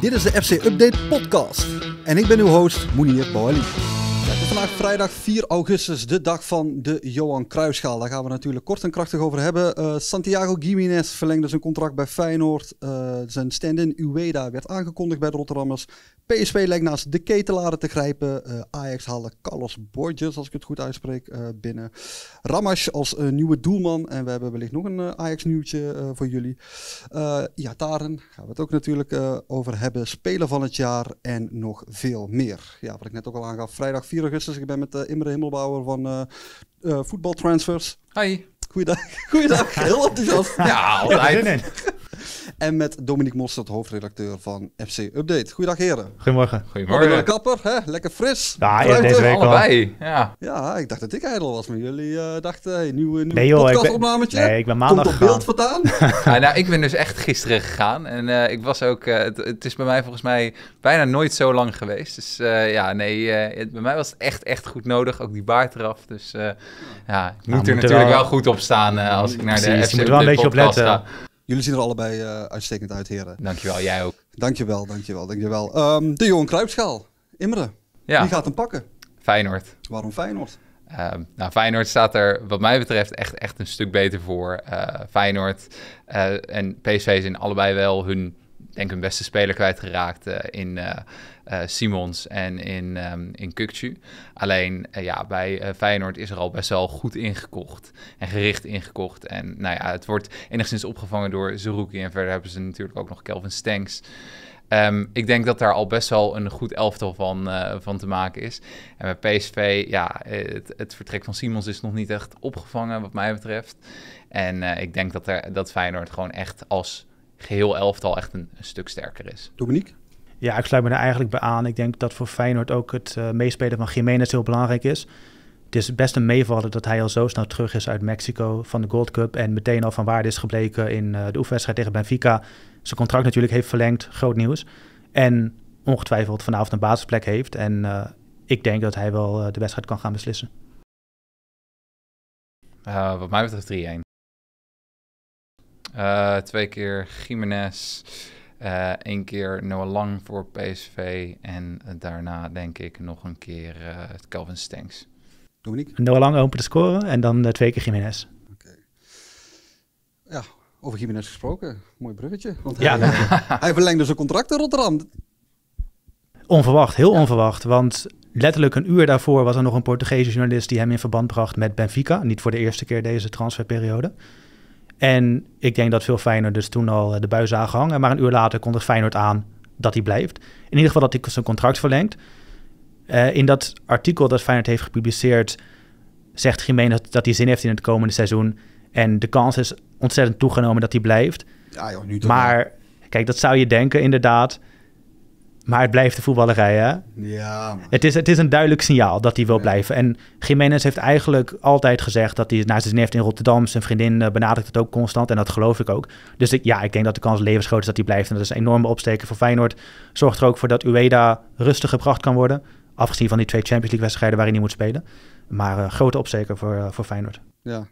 Dit is de FC Update Podcast. En ik ben uw host, Moenier Bouali is vandaag vrijdag 4 augustus, de dag van de Johan Cruijffschaal. Daar gaan we natuurlijk kort en krachtig over hebben. Eh, Santiago Gimenez verlengde zijn contract bij Feyenoord. Eh, zijn stand-in Ueda werd aangekondigd bij de Rotterdammers. PSV lijkt naast de ketelaren te grijpen. Uh, Ajax haalde Carlos Borges, als ik het goed uitspreek, binnen. Ramas als nieuwe doelman. En we hebben wellicht nog een Ajax-nieuwtje voor jullie. ja, Taren gaan we het ook natuurlijk over hebben. Speler van het jaar en nog veel meer. Ja, wat ik net ook al aangaf, vrijdag 4 4 augustus. Ik ben met eh, Imre Himmelbouwer van eh, eh, Voetbaltransfers. Hi. Goeiedag. Goeiedag. Heel enthousiast. Ja, altijd. En met Dominique Mostert, hoofdredacteur van FC Update. Goedendag heren. Goedemorgen. Goedemorgen. Goedemorgen. kapper, hè? lekker fris. Ja, deze week allebei. Ja. ja, ik dacht dat ik ijdel was, maar jullie eh, dachten, hey, nieuwe, nieuwe nee, podcastopnametje. Ik ben, ik ben maandag Komt op beeld vandaan. nou, ik ben dus echt gisteren gegaan en eh, ik was ook, eh, het, is bij mij volgens mij bijna nooit zo lang geweest. Dus ja, nee, bij mij was het echt, echt goed nodig. Ook die baard eraf, dus ja, ik nou, moet er natuurlijk wel... goed op staan als ik naar de FC je moet er wel een beetje op letten. Jullie zien er allebei eh, uitstekend uit, heren. Dankjewel, jij ook. Dankjewel, dankjewel, dankjewel. Um, de Johan Kruipschaal, Immeren. Ja. Wie gaat hem pakken? Feyenoord. Waarom Feyenoord? Ehm, nou, Feyenoord staat er wat mij betreft echt, echt een stuk beter voor. Eh, Feyenoord eh, en PSV zijn allebei wel hun, denk hun beste speler kwijtgeraakt in eh, Simons en in, um, in Kukcu. Alleen eh, ja, bij eh, Feyenoord is er al best wel goed ingekocht en gericht ingekocht. En nou ja, het wordt enigszins opgevangen door Zerouki. En verder hebben ze natuurlijk ook nog Kelvin Stenks. Ehm, ik denk dat daar al best wel een goed elftal van, van te maken is. En bij PSV, ja, het, het, vertrek van Simons is nog niet echt opgevangen, wat mij betreft. En ik denk dat, dat Feyenoord gewoon echt als geheel elftal echt een stuk sterker is. Dominique? Ja, ik sluit me daar eigenlijk bij aan. Ik denk dat voor Feyenoord ook het eh, meespelen van Jiménez heel belangrijk is. Het is best een meevaller dat hij al zo snel terug is uit Mexico van de Gold Cup. En meteen al van waarde is gebleken in eh, de oefenwedstrijd tegen Benfica. Zijn contract natuurlijk heeft verlengd, groot nieuws. En ongetwijfeld vanavond een basisplek heeft. En eh, ik denk dat hij wel de wedstrijd kan gaan beslissen. wat mij betreft 3-1. twee keer Jiménez. Eén eh, keer Noah Lang voor PSV. En eh, daarna denk ik nog een keer uh, eh, Calvin Stengs. Dominique? Noah Lang open te scoren en dan twee keer Jiménez. Oké. Ja, over Jiménez gesproken. Mooi bruggetje. Want ja. hij, verlengde dus zijn contract in Rotterdam. Onverwacht, heel onverwacht. Want letterlijk een uur daarvoor was er nog een Portugese journalist die hem in verband bracht met Benfica. Niet voor de eerste keer deze transferperiode. En ik denk dat veel Feyenoord dus toen al eh, de buis aangehangen. Maar een uur later het Feyenoord aan dat hij blijft. In ieder geval dat hij zijn contract verlengt. Eh, in dat artikel dat Feyenoord heeft gepubliceerd... zegt Jiménez dat, dat hij zin heeft in het komende seizoen. En de kans is ontzettend toegenomen dat hij blijft. Ja, joh, nu maar kijk, dat zou je denken inderdaad... Maar het blijft de voetballerij, hè? Ja. Het is, het is een duidelijk signaal dat hij wil blijven. En Jiménez heeft eigenlijk altijd gezegd dat hij naast zijn neef in Rotterdam... zijn vriendin eh, benadrukt het ook constant en dat geloof ik ook. Dus ik, ja, ik denk dat de kans levensgroot is dat hij blijft. En dat is een enorme opsteken voor Feyenoord. Zorgt er ook voor dat Ueda rustig gebracht kan worden. Afgezien van die twee Champions League wedstrijden waarin hij moet spelen. Maar eh, grote opsteker voor, eh, voor Feyenoord. Ja,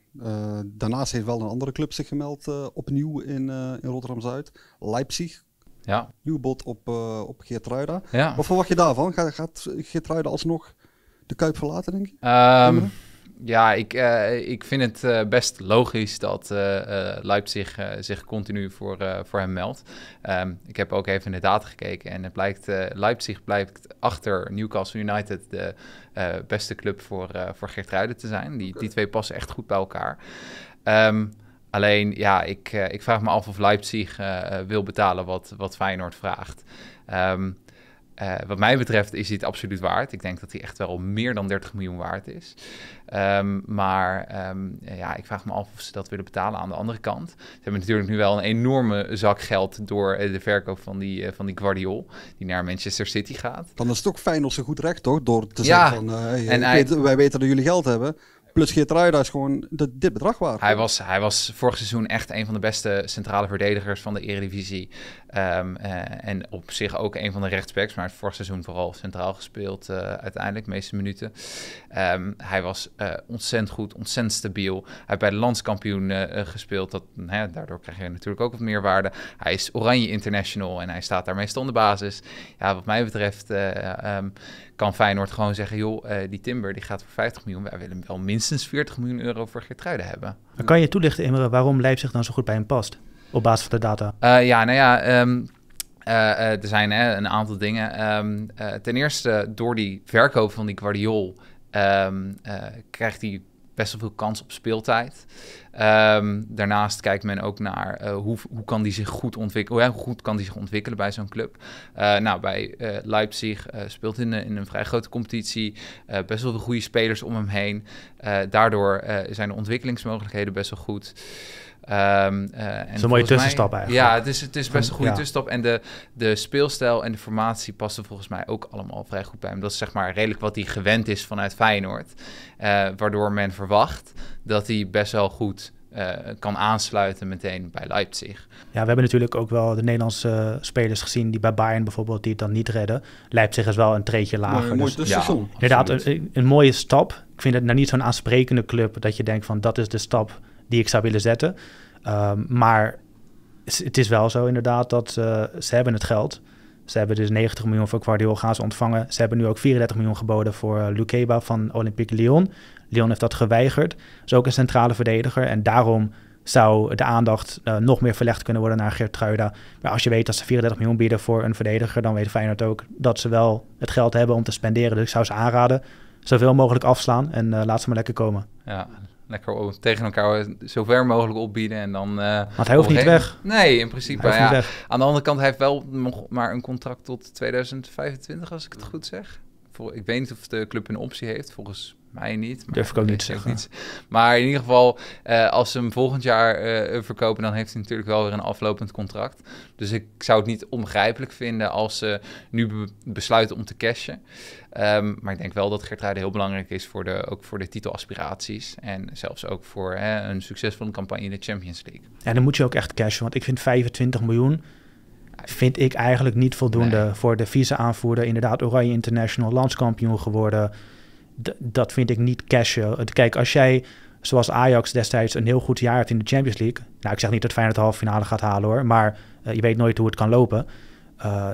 daarnaast heeft wel een andere club zich gemeld opnieuw in, in Rotterdam-Zuid. Leipzig ja. bot op, uh, op Geertruida. Ja. Wat verwacht je daarvan? Gaat, gaat Geertruida alsnog de Kuip verlaten, denk je? Ehm, ja, ik, eh, ik vind het eh, best logisch dat Leipzig zich continu voor, voor hem meldt. Ehm, ik heb ook even in de data gekeken en het blijkt, Leipzig blijkt achter Newcastle United de beste club voor, voor Gertruida te zijn. Die, die twee passen echt goed bij elkaar. Um, Alleen ja, ik, eh, ik vraag me af of Leipzig eh, eh, wil betalen wat, wat Feyenoord vraagt. Ehm, wat mij betreft is dit absoluut waard. Ik denk dat hij echt wel meer dan 30 miljoen waard is. Ehm, maar ehm, ja, ik vraag me af of ze dat willen betalen aan de andere kant. Ze hebben natuurlijk nu wel een enorme zak geld door de verkoop van die, van die Guardiol, die naar Manchester City gaat. Dan is het ook fijn als ze goed recht, toch? Door te zeggen van, wij weten dat jullie geld hebben. Plus Geertruida is gewoon de, dit bedrag waard. Hij was, hij was vorig seizoen echt een van de beste centrale verdedigers van de Eredivisie. Ehm, eh, en op zich ook een van de rechtsbacks, maar het vorig seizoen vooral centraal gespeeld eh, uiteindelijk, de meeste minuten. Ehm, hij was uh, ontzettend goed, ontzettend stabiel. Hij heeft bij de landskampioen gespeeld, dat, daardoor krijg je natuurlijk ook wat meer waarde. Hij is Oranje International en hij staat daar meestal in basis. Ja, wat mij betreft ehm, kan Feyenoord gewoon zeggen, joh, die Timber die gaat voor 50 miljoen. Wij willen wel minstens 40 miljoen euro voor Geertruiden hebben. Maar kan je toelichten, Imre, waarom Leipzig dan zo goed bij hem past? op basis van de data? Eh, ja, nou ja, ehm, eh, eh, er zijn hè, een aantal dingen. Ehm, ten eerste, door die verkoop van die Guardiol ehm, krijgt hij best wel veel kans op speeltijd. daarnaast kijkt men ook naar hoe, hoe kan die zich goed ontwikkelen. hoe goed kan die zich ontwikkelen bij zo'n club? nou, bij Leipzig speelt in in een vrij grote competitie. best wel veel goede spelers om hem heen. daardoor zijn de ontwikkelingsmogelijkheden best wel goed. Um, en het is een mooie tussenstap eigenlijk. Ja, het is, het is best een goede tussenstap. En de, de speelstijl en de formatie passen volgens mij ook allemaal vrij goed bij hem. Dat is zeg maar redelijk wat hij gewend is vanuit Feyenoord. Eh, waardoor men verwacht dat hij best wel goed eh, kan aansluiten meteen bij Leipzig. Ja, we hebben natuurlijk ook wel de Nederlandse spelers gezien die bij Bayern bijvoorbeeld die het dan niet redden. Leipzig is wel een treetje lager. Mooi, dus, ja, inderdaad, een, een mooie stap. Ik vind het nou niet zo'n aansprekende club dat je denkt van dat is de stap die ik zou willen zetten. Ehm, maar het is wel zo inderdaad dat eh, ze hebben het geld. Ze hebben dus 90 miljoen voor Guardiola gaan ze ontvangen. Ze hebben nu ook 34 miljoen geboden voor uh, eh, Lukeba van Olympique Lyon. Lyon heeft dat geweigerd. Is ook een centrale verdediger. En daarom zou de aandacht eh, nog meer verlegd kunnen worden naar Geertruida. Maar als je weet dat ze 34 miljoen bieden voor een verdediger... dan weet Feyenoord ook dat ze wel het geld hebben om te spenderen. Dus ik zou ze aanraden, zoveel mogelijk afslaan en laat ze maar lekker komen. Ja, lekker tegen elkaar eh, zo ver mogelijk opbieden. En dan, uh, Want hij hoeft niet weg. Nee, in principe. Ja. Aan de andere kant, hij heeft wel nog maar een contract tot 2025, als ik het goed zeg. ik weet niet of de club een optie heeft. Volgens mij niet. Maar Durf ik ook niet zeggen. Maar in ieder geval, eh, als ze hem volgend jaar eh, verkopen, dan heeft hij natuurlijk wel weer een aflopend contract. Dus ik zou het niet onbegrijpelijk vinden als ze nu besluiten om te cashen. Ehm, maar ik denk wel dat Gertruiden heel belangrijk is voor de, ook voor de titelaspiraties. En zelfs ook voor hè, een succesvolle campagne in de Champions League. Ja, dan moet je ook echt cashen. Want ik vind 25 miljoen vind ik eigenlijk niet voldoende voor de vice-aanvoerder. Inderdaad, Oranje International, landskampioen geworden dat vind ik niet cashen. Kijk, als jij, zoals Ajax destijds, een heel goed jaar hebt in de Champions League. Nou, ik zeg niet dat Feyenoord de halve finale gaat halen hoor. Maar eh, je weet nooit hoe het kan lopen. Eh,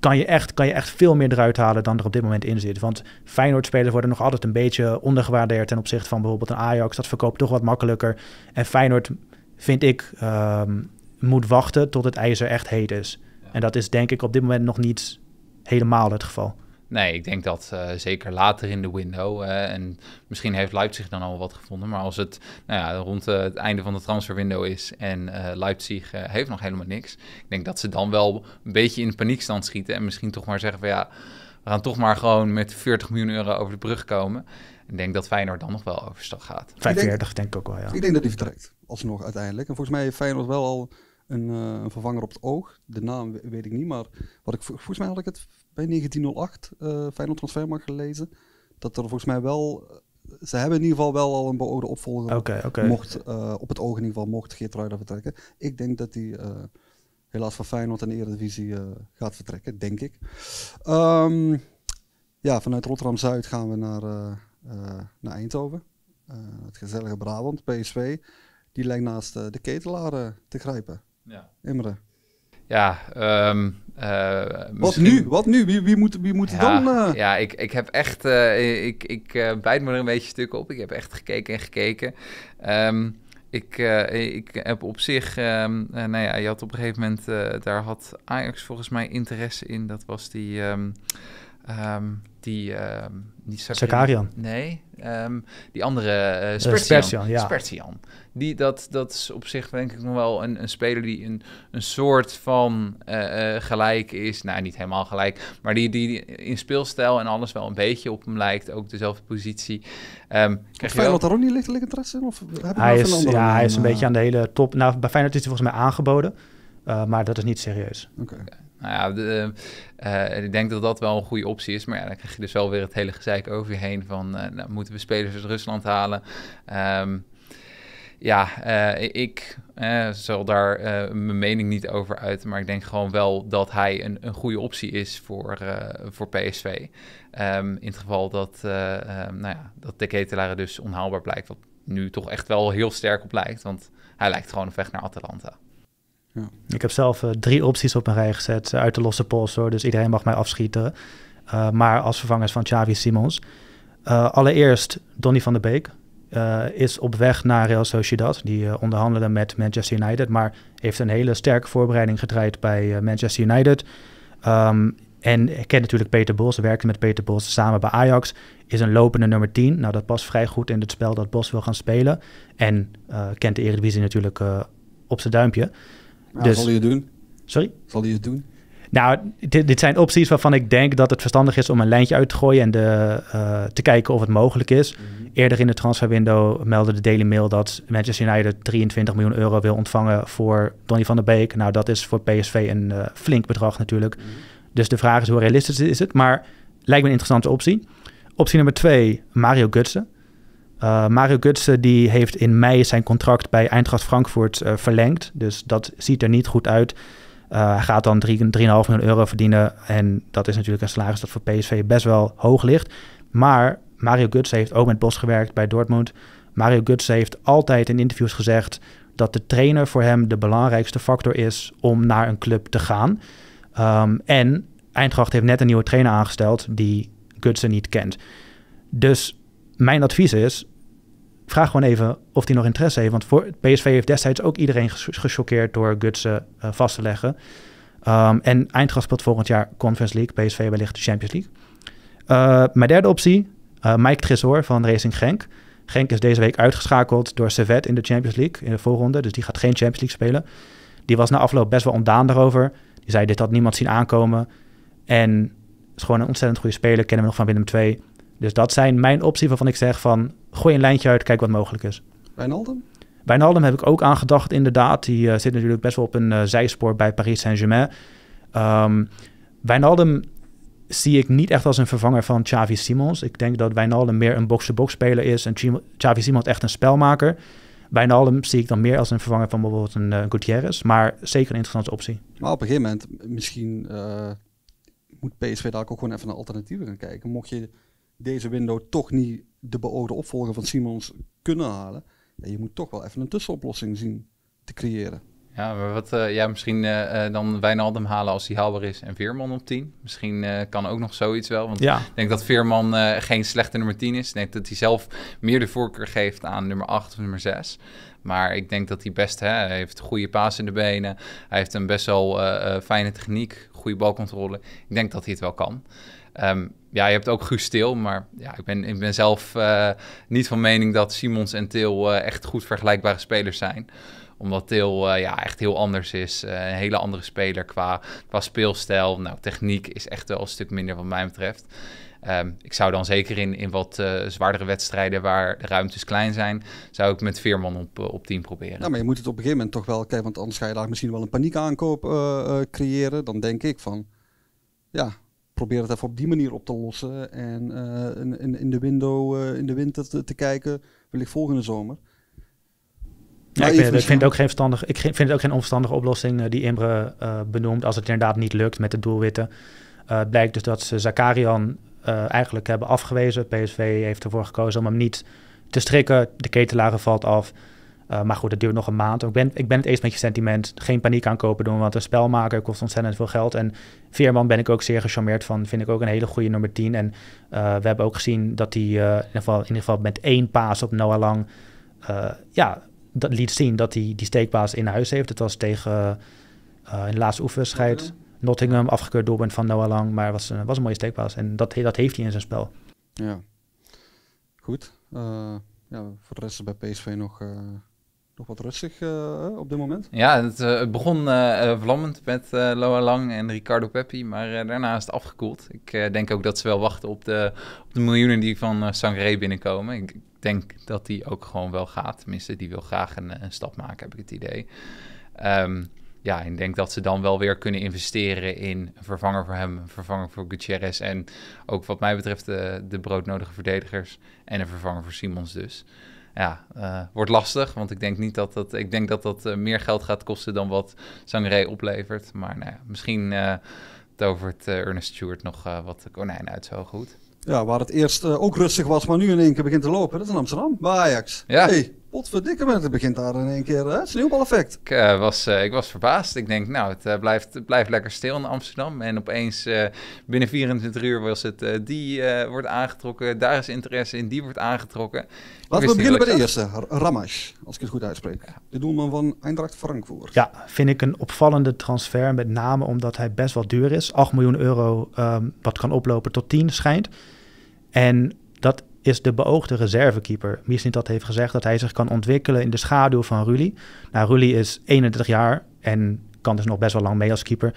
kan, je echt, kan je echt veel meer eruit halen dan er op dit moment in zit. Want Feyenoord-spelers worden nog altijd een beetje ondergewaardeerd ten opzichte van bijvoorbeeld een Ajax. Dat verkoopt toch wat makkelijker. En Feyenoord, vind ik, ehm, moet wachten tot het ijzer echt heet is. En dat is denk ik op dit moment nog niet helemaal het geval. Nee, ik denk dat eh, zeker later in de window. Eh, en misschien heeft Leipzig dan al wat gevonden. Maar als het nou ja, rond eh, het einde van de transferwindow is en Leipzig heeft nog helemaal niks. Ik denk dat ze dan wel een beetje in paniekstand schieten. En misschien toch maar zeggen van ja, we gaan toch maar gewoon met 40 miljoen euro over de brug komen. Ik denk dat Feyenoord dan nog wel overstap gaat. 35 denk, ik ook wel, ja. Ik denk dat hij vertrekt, alsnog uiteindelijk. En volgens mij heeft Feyenoord wel al een, een vervanger op het oog. De naam weet ik niet, maar wat ik, volgens mij had ik het bij 1908 uh, eh, Feyenoord transfermarkt gelezen. Dat er volgens mij wel. Eh, ze hebben in ieder geval wel al een beoogde opvolger. Mocht, eh, op het oog in ieder geval mocht Geert Ruijder vertrekken. Ik denk dat die helaas van Feyenoord en de Eredivisie gaat vertrekken, denk ik. Ehm, ja, vanuit Rotterdam-Zuid gaan we naar, naar Eindhoven. het gezellige Brabant, PSV. Die lijkt naast de ketelaren te grijpen. Ja. Imre. Ja, ehm, eh, Wat nu? Wat nu? Wie, wie moet, wie moet ja, dan? Eh? Ja, ik, ik heb echt. Eh, ik ik bijt me er een beetje stuk op. Ik heb echt gekeken en gekeken. Ehm, ik, ik heb op zich. Um, nou ja, je had op een gegeven moment. daar had Ajax volgens mij interesse in. Dat was die. Um, die. die Sakarian. Nee. Ehm, die andere uh, Spertian. Spertian, Die, dat, dat is op zich denk ik nog wel een, een speler die een, een soort van eh, gelijk is. Nou, niet helemaal gelijk. Maar die, die in speelstijl en alles wel een beetje op hem lijkt. Ook dezelfde positie. Um, krijg Feyenoord daar ook niet lichtelijk interesse in? Of heb hij, is, ja, hij is een beetje aan de hele top. Nou, bij Feyenoord is hij volgens mij aangeboden. maar dat is niet serieus. Oké. Nou ja, eh, eh, ik denk dat dat wel een goede optie is. Maar ja, dan krijg je dus wel weer het hele gezeik over je heen van... Eh, nou, moeten we spelers uit Rusland halen? Ehm, ja, ik zal daar mijn mening niet over uiten. Maar ik denk gewoon wel dat hij een, een goede optie is voor, voor PSV. Ehm, in het geval dat, ehm, nou ja, dat de ketelaren dus onhaalbaar blijkt. Wat nu toch echt wel heel sterk op lijkt. Want hij lijkt gewoon op weg naar Atalanta. Ja. Ik heb zelf eh, drie opties op mijn rij gezet eh, uit de losse pols hoor, dus iedereen mag mij afschieten. Eh, maar als vervangers van Xavi Simons. allereerst Donny van der Beek is op weg naar Real Sociedad. Die onderhandelde met Manchester United, maar heeft een hele sterke voorbereiding gedraaid bij Manchester United. Ehm, en ik ken natuurlijk Peter Bos, werkte met Peter Bos samen bij Ajax. Is een lopende nummer 10. Nou, dat past vrij goed in het spel dat Bos wil gaan spelen. En kent de Eredivisie natuurlijk op zijn duimpje. Ja, dus, zal hij het doen? Sorry? Zal hij het doen? Nou, dit, zijn opties waarvan ik denk dat het verstandig is om een lijntje uit te gooien en de, eh, te kijken of het mogelijk is. Mhm. Eerder in de transferwindow meldde de Daily Mail dat Manchester United 23 miljoen euro wil ontvangen voor Donny van der Beek. Nou, dat is voor PSV een eh, flink bedrag natuurlijk. Mhm. Dus de vraag is hoe realistisch is het? Maar lijkt me een interessante optie. Optie nummer twee, Mario Gutsen. Eh, Mario Götze die heeft in mei zijn contract bij Eintracht Frankfurt eh, verlengd. Dus dat ziet er niet goed uit. Eh, hij gaat dan 3,5 miljoen euro verdienen. En dat is natuurlijk een salaris dat voor PSV best wel hoog ligt. Maar Mario Götze heeft ook met Bos gewerkt bij Dortmund. Mario Götze heeft altijd in interviews gezegd dat de trainer voor hem de belangrijkste factor is om naar een club te gaan. Ehm, en Eindracht heeft net een nieuwe trainer aangesteld die Götze niet kent. Dus mijn advies is, vraag gewoon even of hij nog interesse heeft. Want voor, PSV heeft destijds ook iedereen gechoqueerd door Gutsen eh, vast te leggen. Ehm, en Eindhoven volgend jaar Conference League, PSV wellicht de Champions League. Eh, mijn derde optie, eh, Mike Tresor van Racing Genk. Genk is deze week uitgeschakeld door Servet in de Champions League in de voorronde. Dus die gaat geen Champions League spelen. Die was na afloop best wel ontdaan daarover. Die zei, dit had niemand zien aankomen. En is gewoon een ontzettend goede speler, kennen we nog van Willem 2. Dus dat zijn mijn opties waarvan ik zeg van gooi een lijntje uit, kijk wat mogelijk is. Wijnaldum? Wijnaldum heb ik ook aangedacht, inderdaad. Die eh, zit natuurlijk best wel op een eh, zijspoor bij Paris Saint-Germain. Um, Wijnaldum zie ik niet echt als een vervanger van Xavi Simons. Ik denk dat Wijnaldum meer een box-to-box speler is en Xavi Simons echt een spelmaker. Wijnaldum zie ik dan meer als een vervanger van bijvoorbeeld een eh, Gutierrez, maar zeker een interessante optie. Maar op een gegeven moment, misschien moet PSV daar ook gewoon even naar alternatieven gaan kijken. Mocht je deze window toch niet de beoogde opvolger van Simons kunnen halen, ja, je moet toch wel even een tussenoplossing zien te creëren. Ja, wat, eh, ja, misschien uh, dan Wijnaldum halen als hij haalbaar is en Veerman op 10. Misschien kan ook nog zoiets wel. Want ja. ik denk dat Veerman geen slechte nummer 10 is. Ik denk dat hij zelf meer de voorkeur geeft aan nummer 8 of nummer 6. Maar ik denk dat hij best hè, hij heeft goede paas in de benen. Hij heeft een best wel fijne techniek, goede balcontrole. Ik denk dat hij het wel kan. Ehm, ja, je hebt ook Guus Til, maar ja, ik, ben, ik ben zelf eh, niet van mening dat Simons en Til eh, echt goed vergelijkbare spelers zijn. Omdat Til eh, ja, echt heel anders is. een hele andere speler qua, qua speelstijl. Nou, techniek is echt wel een stuk minder wat mij betreft. Ehm, ik zou dan zeker in, in wat zwaardere wedstrijden waar de ruimtes klein zijn, zou ik met Veerman op, op team proberen. Nou, maar je moet het op een gegeven moment toch wel kijken, want anders ga je daar misschien wel een paniekaankoop uh, creëren. Dan denk ik van, ja, probeer het even op die manier op te lossen. En eh, in, in, in, de window, eh, in de winter te, te kijken, wellicht volgende zomer. Ja, ik, vind, het ook geen verstandig, ik vind het ook geen onverstandige oplossing eh, die Imre benoemt als het inderdaad niet lukt met de doelwitten. het blijkt dus dat ze Zakarian eigenlijk hebben afgewezen. PSV heeft ervoor gekozen om hem niet te strikken. De ketenlagen valt af. Eh, maar goed, dat duurt nog een maand. Ik ben, ik ben het eens met je sentiment. Geen paniek aankopen doen, want een spelmaker kost ontzettend veel geld. En Veerman ben ik ook zeer gecharmeerd van. Vind ik ook een hele goede nummer 10. En eh, we hebben ook gezien dat hij eh, in, ieder geval, in ieder geval met één paas op Noah Lang... ja, dat liet zien dat hij die steekpaas in huis heeft. Het was tegen in de laatste oefenwedstrijd... Nottingham, afgekeurd doelpunt van Noah Lang. Maar was, was een mooie steekpaas. En dat, dat heeft hij in zijn spel. Ja, goed. ja, voor de rest is bij PSV nog nog wat rustig eh, eh, op dit moment. Ja, het, eh, begon uh, vlammend met Loa Lang en Ricardo Peppi, maar daarna is het afgekoeld. Ik denk ook dat ze wel wachten op de, op de miljoenen die van Sangre binnenkomen. Ik, denk dat die ook gewoon wel gaat. Tenminste, die wil graag een, een stap maken, heb ik het idee. Ehm, ja, ik denk dat ze dan wel weer kunnen investeren in een vervanger voor hem, een vervanger voor Gutierrez en ook wat mij betreft de broodnodige verdedigers en een vervanger voor Simons dus ja, eh, wordt lastig. Want ik denk niet dat dat. Ik denk dat dat eh, meer geld gaat kosten dan wat sangre oplevert. Maar nou ja, misschien uh, tovert Ernest Stewart nog wat de konijn uit zo goed. Ja, waar het eerst ook rustig was, maar nu in één keer begint te lopen. Dat is in Amsterdam, bij Ajax. Ja potverdikke het begint daar in één keer, hè? Sneeuwbaleffect. Ik, uh, was, uh, ik was verbaasd. Ik denk, nou, het eh, blijft, het blijft lekker stil in Amsterdam. En opeens binnen 24 uur was het, die wordt aangetrokken, daar is interesse in, die wordt aangetrokken. Laten we beginnen bij de eerste, Ramas, als ik het goed uitspreek. De doelman van Eindracht Frankfurt. Ja, vind ik een opvallende transfer, met name omdat hij best wel duur is. 8 miljoen euro, ehm, wat kan oplopen tot 10 schijnt. En is de beoogde reservekeeper. dat heeft gezegd dat hij zich kan ontwikkelen in de schaduw van Rulli. Nou, Rulli is 31 jaar en kan dus nog best wel lang mee als keeper.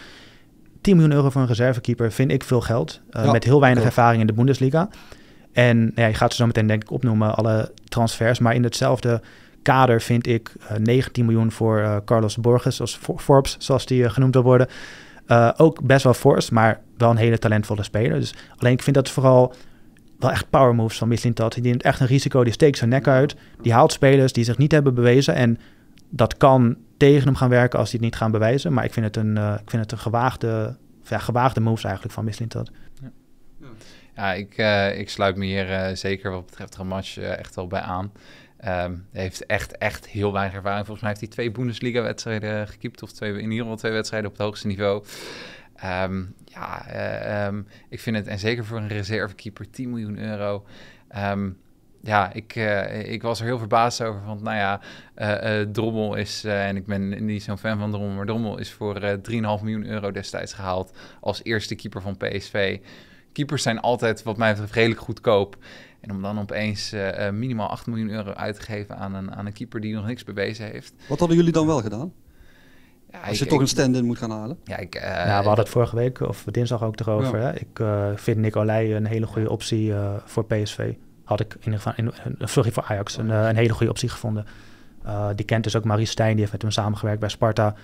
10 miljoen euro voor een reservekeeper vind ik veel geld. Eh, met heel weinig ervaring in de Bundesliga. En nou ja, je gaat ze zo meteen denk ik opnoemen, alle transfers. Maar in hetzelfde kader vind ik 19 eh, miljoen voor eh, Carlos Borges, of Forbes, zoals die genoemd wil worden. ook best wel fors, maar wel een hele talentvolle speler. Dus alleen ik vind dat vooral wel echt power moves van Mislintat. Hij Die neemt echt een risico, die steekt zijn nek uit. Die haalt spelers die zich niet hebben bewezen. En dat kan tegen hem gaan werken als die het niet gaan bewijzen. Maar ik vind het een, eh, ik vind het een gewaagde, ja, gewaagde moves eigenlijk van Mislintat. Tad. Ja. ik, eh, ik sluit me hier eh, zeker wat betreft match echt wel bij aan. Ehm, hij heeft echt, echt heel weinig ervaring. Volgens mij heeft hij twee Bundesliga-wedstrijden gekiept. Of twee, in ieder geval twee wedstrijden op het hoogste niveau. Ehm, ja, eh, ehm, ik vind het, en zeker voor een reservekeeper, 10 miljoen euro. Ehm, ja, ik, eh, ik was er heel verbaasd over. Want nou ja, eh, Drommel is, en ik ben niet zo'n fan van Drommel, maar Drommel is voor 3,5 miljoen euro destijds gehaald als eerste keeper van PSV. Keepers zijn altijd, wat mij betreft, redelijk goedkoop. En om dan opeens minimaal 8 miljoen euro uit te geven aan een, aan een keeper die nog niks bewezen heeft. Wat hadden jullie dan wel gedaan? als je toch een stand-in moet gaan halen. Ja, ik, eh, we hadden het vorige week of dinsdag ook erover. Hè? Ik eh, vind Nick Olij een hele goede optie eh, voor PSV. Had ik in ieder geval, in, sorry, voor Ajax, een, hele goede optie gevonden. die kent dus ook Marie Stijn, die heeft met hem samengewerkt bij Sparta.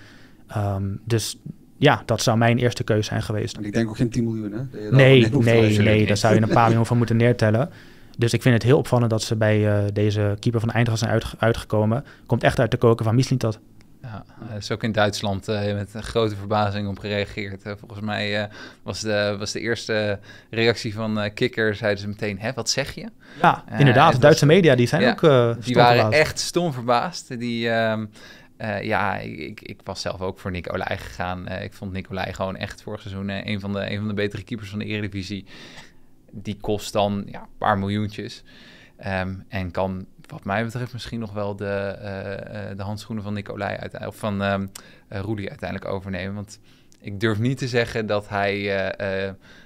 Ehm, dus ja, dat zou mijn eerste keuze zijn geweest. ik denk ook geen 10 miljoen, hè? Nee, nee, nee, daar zou je een paar miljoen van moeten neertellen. Dus ik vind het heel opvallend dat ze bij deze keeper van Eindhoven zijn uitgekomen. Komt echt uit de koken van Mislintat. Ja, is ook in Duitsland uh, met grote verbazing op gereageerd. Eh, volgens mij eh, was, de, was de eerste reactie van Kikker, zeiden ze meteen, hè, wat zeg je? Ja, inderdaad. De Duitse media, die zijn ja, ook Die waren echt stom verbaasd. Die... Ehm, ja, ik, ik, was zelf ook voor Nicolai gegaan. ik vond Nicolai gewoon echt vorig seizoen een, van de, een van de betere keepers van de Eredivisie. Die kost dan ja, een paar miljoentjes. Ehm, en kan wat mij betreft misschien nog wel de, uh, de handschoenen van Nicolai of van um, uiteindelijk overnemen. Want ik durf niet te zeggen dat hij,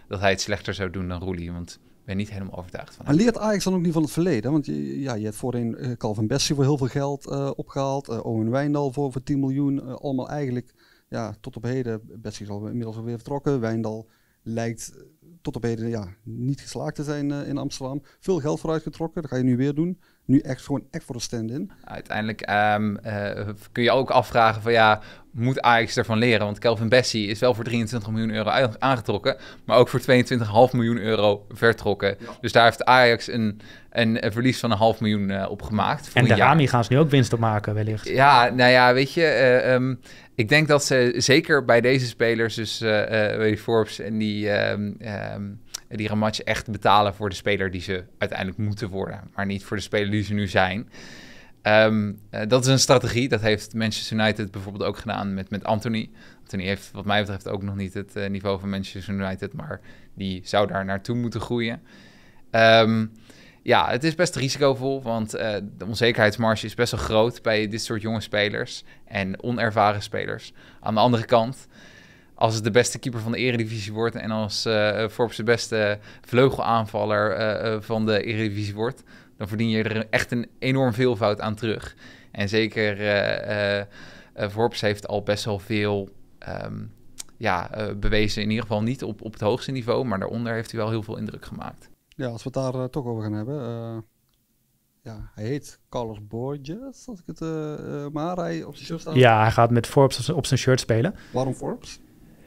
dat hij het slechter zou doen dan Roelie. Want ben niet helemaal overtuigd van. Maar leert Ajax dan ook niet van het verleden? Want je, ja, je hebt voorheen Calvin Bessie voor heel veel geld opgehaald. Owen Wijndal voor, voor 10 miljoen. allemaal eigenlijk ja, tot op heden. Bessie is al inmiddels weer vertrokken. Wijndal lijkt tot op heden ja, niet geslaagd te zijn in Amsterdam. Veel geld vooruitgetrokken. Dat ga je nu weer doen nu echt gewoon echt voor de stand-in? Uiteindelijk ehm, eh, kun je ook afvragen van ja, moet Ajax ervan leren? Want Kelvin Bessie is wel voor 23 miljoen euro aangetrokken, maar ook voor 22,5 miljoen euro vertrokken. Dus daar heeft Ajax een, een, verlies van een half miljoen eh, op gemaakt. en de Rami gaan ze nu ook winst op maken wellicht. Ja, nou ja, weet je, eh, ehm, ik denk dat ze zeker bij deze spelers, dus uh, Forbes en die... Ehm, die een match echt betalen voor de speler die ze uiteindelijk moeten worden. Maar niet voor de speler die ze nu zijn. Ehm, eh, dat is een strategie. Dat heeft Manchester United bijvoorbeeld ook gedaan met, met Anthony. Anthony heeft wat mij betreft ook nog niet het eh, niveau van Manchester United. Maar die zou daar naartoe moeten groeien. Ehm, ja, het is best risicovol, want eh, de onzekerheidsmarge is best wel groot bij dit soort jonge spelers en onervaren spelers. Aan de andere kant, als het de beste keeper van de Eredivisie wordt en als uh, Forbes de beste vleugelaanvaller eh, eh, van de Eredivisie wordt, dan verdien je er echt een enorm veelvoud aan terug. En zeker uh, Forbes heeft al best wel veel ehm, ja, bewezen, in ieder geval niet op, op het hoogste niveau, maar daaronder heeft hij wel heel veel indruk gemaakt. Ja, als we het daar toch over gaan hebben. ja, hij heet Carlos Borges, als ik het maar hij op zijn shirt Ja, hij gaat met Forbes op zijn shirt spelen. Waarom Forbes?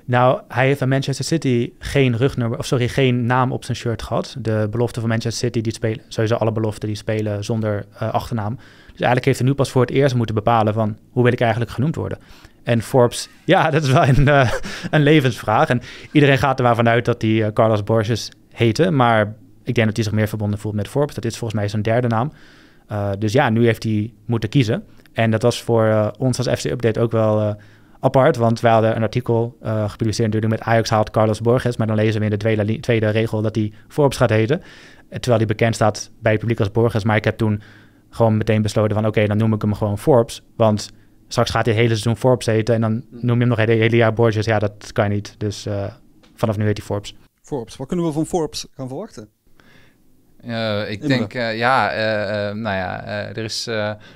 Nou, hij heeft aan Manchester City geen rugnummer, of sorry, geen naam op zijn shirt gehad. De belofte van Manchester City, die spelen, sowieso alle beloften die spelen zonder eh, achternaam. Dus eigenlijk heeft hij nu pas voor het eerst moeten bepalen van hoe wil ik eigenlijk genoemd worden. En Forbes, ja, dat is wel een, eh, een levensvraag. En iedereen gaat er maar vanuit dat hij eh, Carlos Borges heette. Maar ik denk dat hij zich meer verbonden voelt met Forbes. Dat is volgens mij zijn derde naam. dus ja, nu heeft hij moeten kiezen. En dat was voor ons als FC Update ook wel apart, want wij hadden een artikel uh, gepubliceerd natuurlijk met Ajax haalt Carlos Borges, maar dan lezen we in de tweede, regel dat hij Forbes gaat heten, terwijl hij bekend staat bij het publiek als Borges, maar ik heb toen gewoon meteen besloten van oké, dan noem ik hem gewoon Forbes, want straks gaat hij het hele seizoen Forbes heten en dan noem je hem nog het hele jaar Borges, ja dat kan je niet, dus eh, vanaf nu heet hij Forbes. Forbes, wat kunnen we van Forbes gaan verwachten? Eh, ik denk, eh, ja, eh, nou ja, er is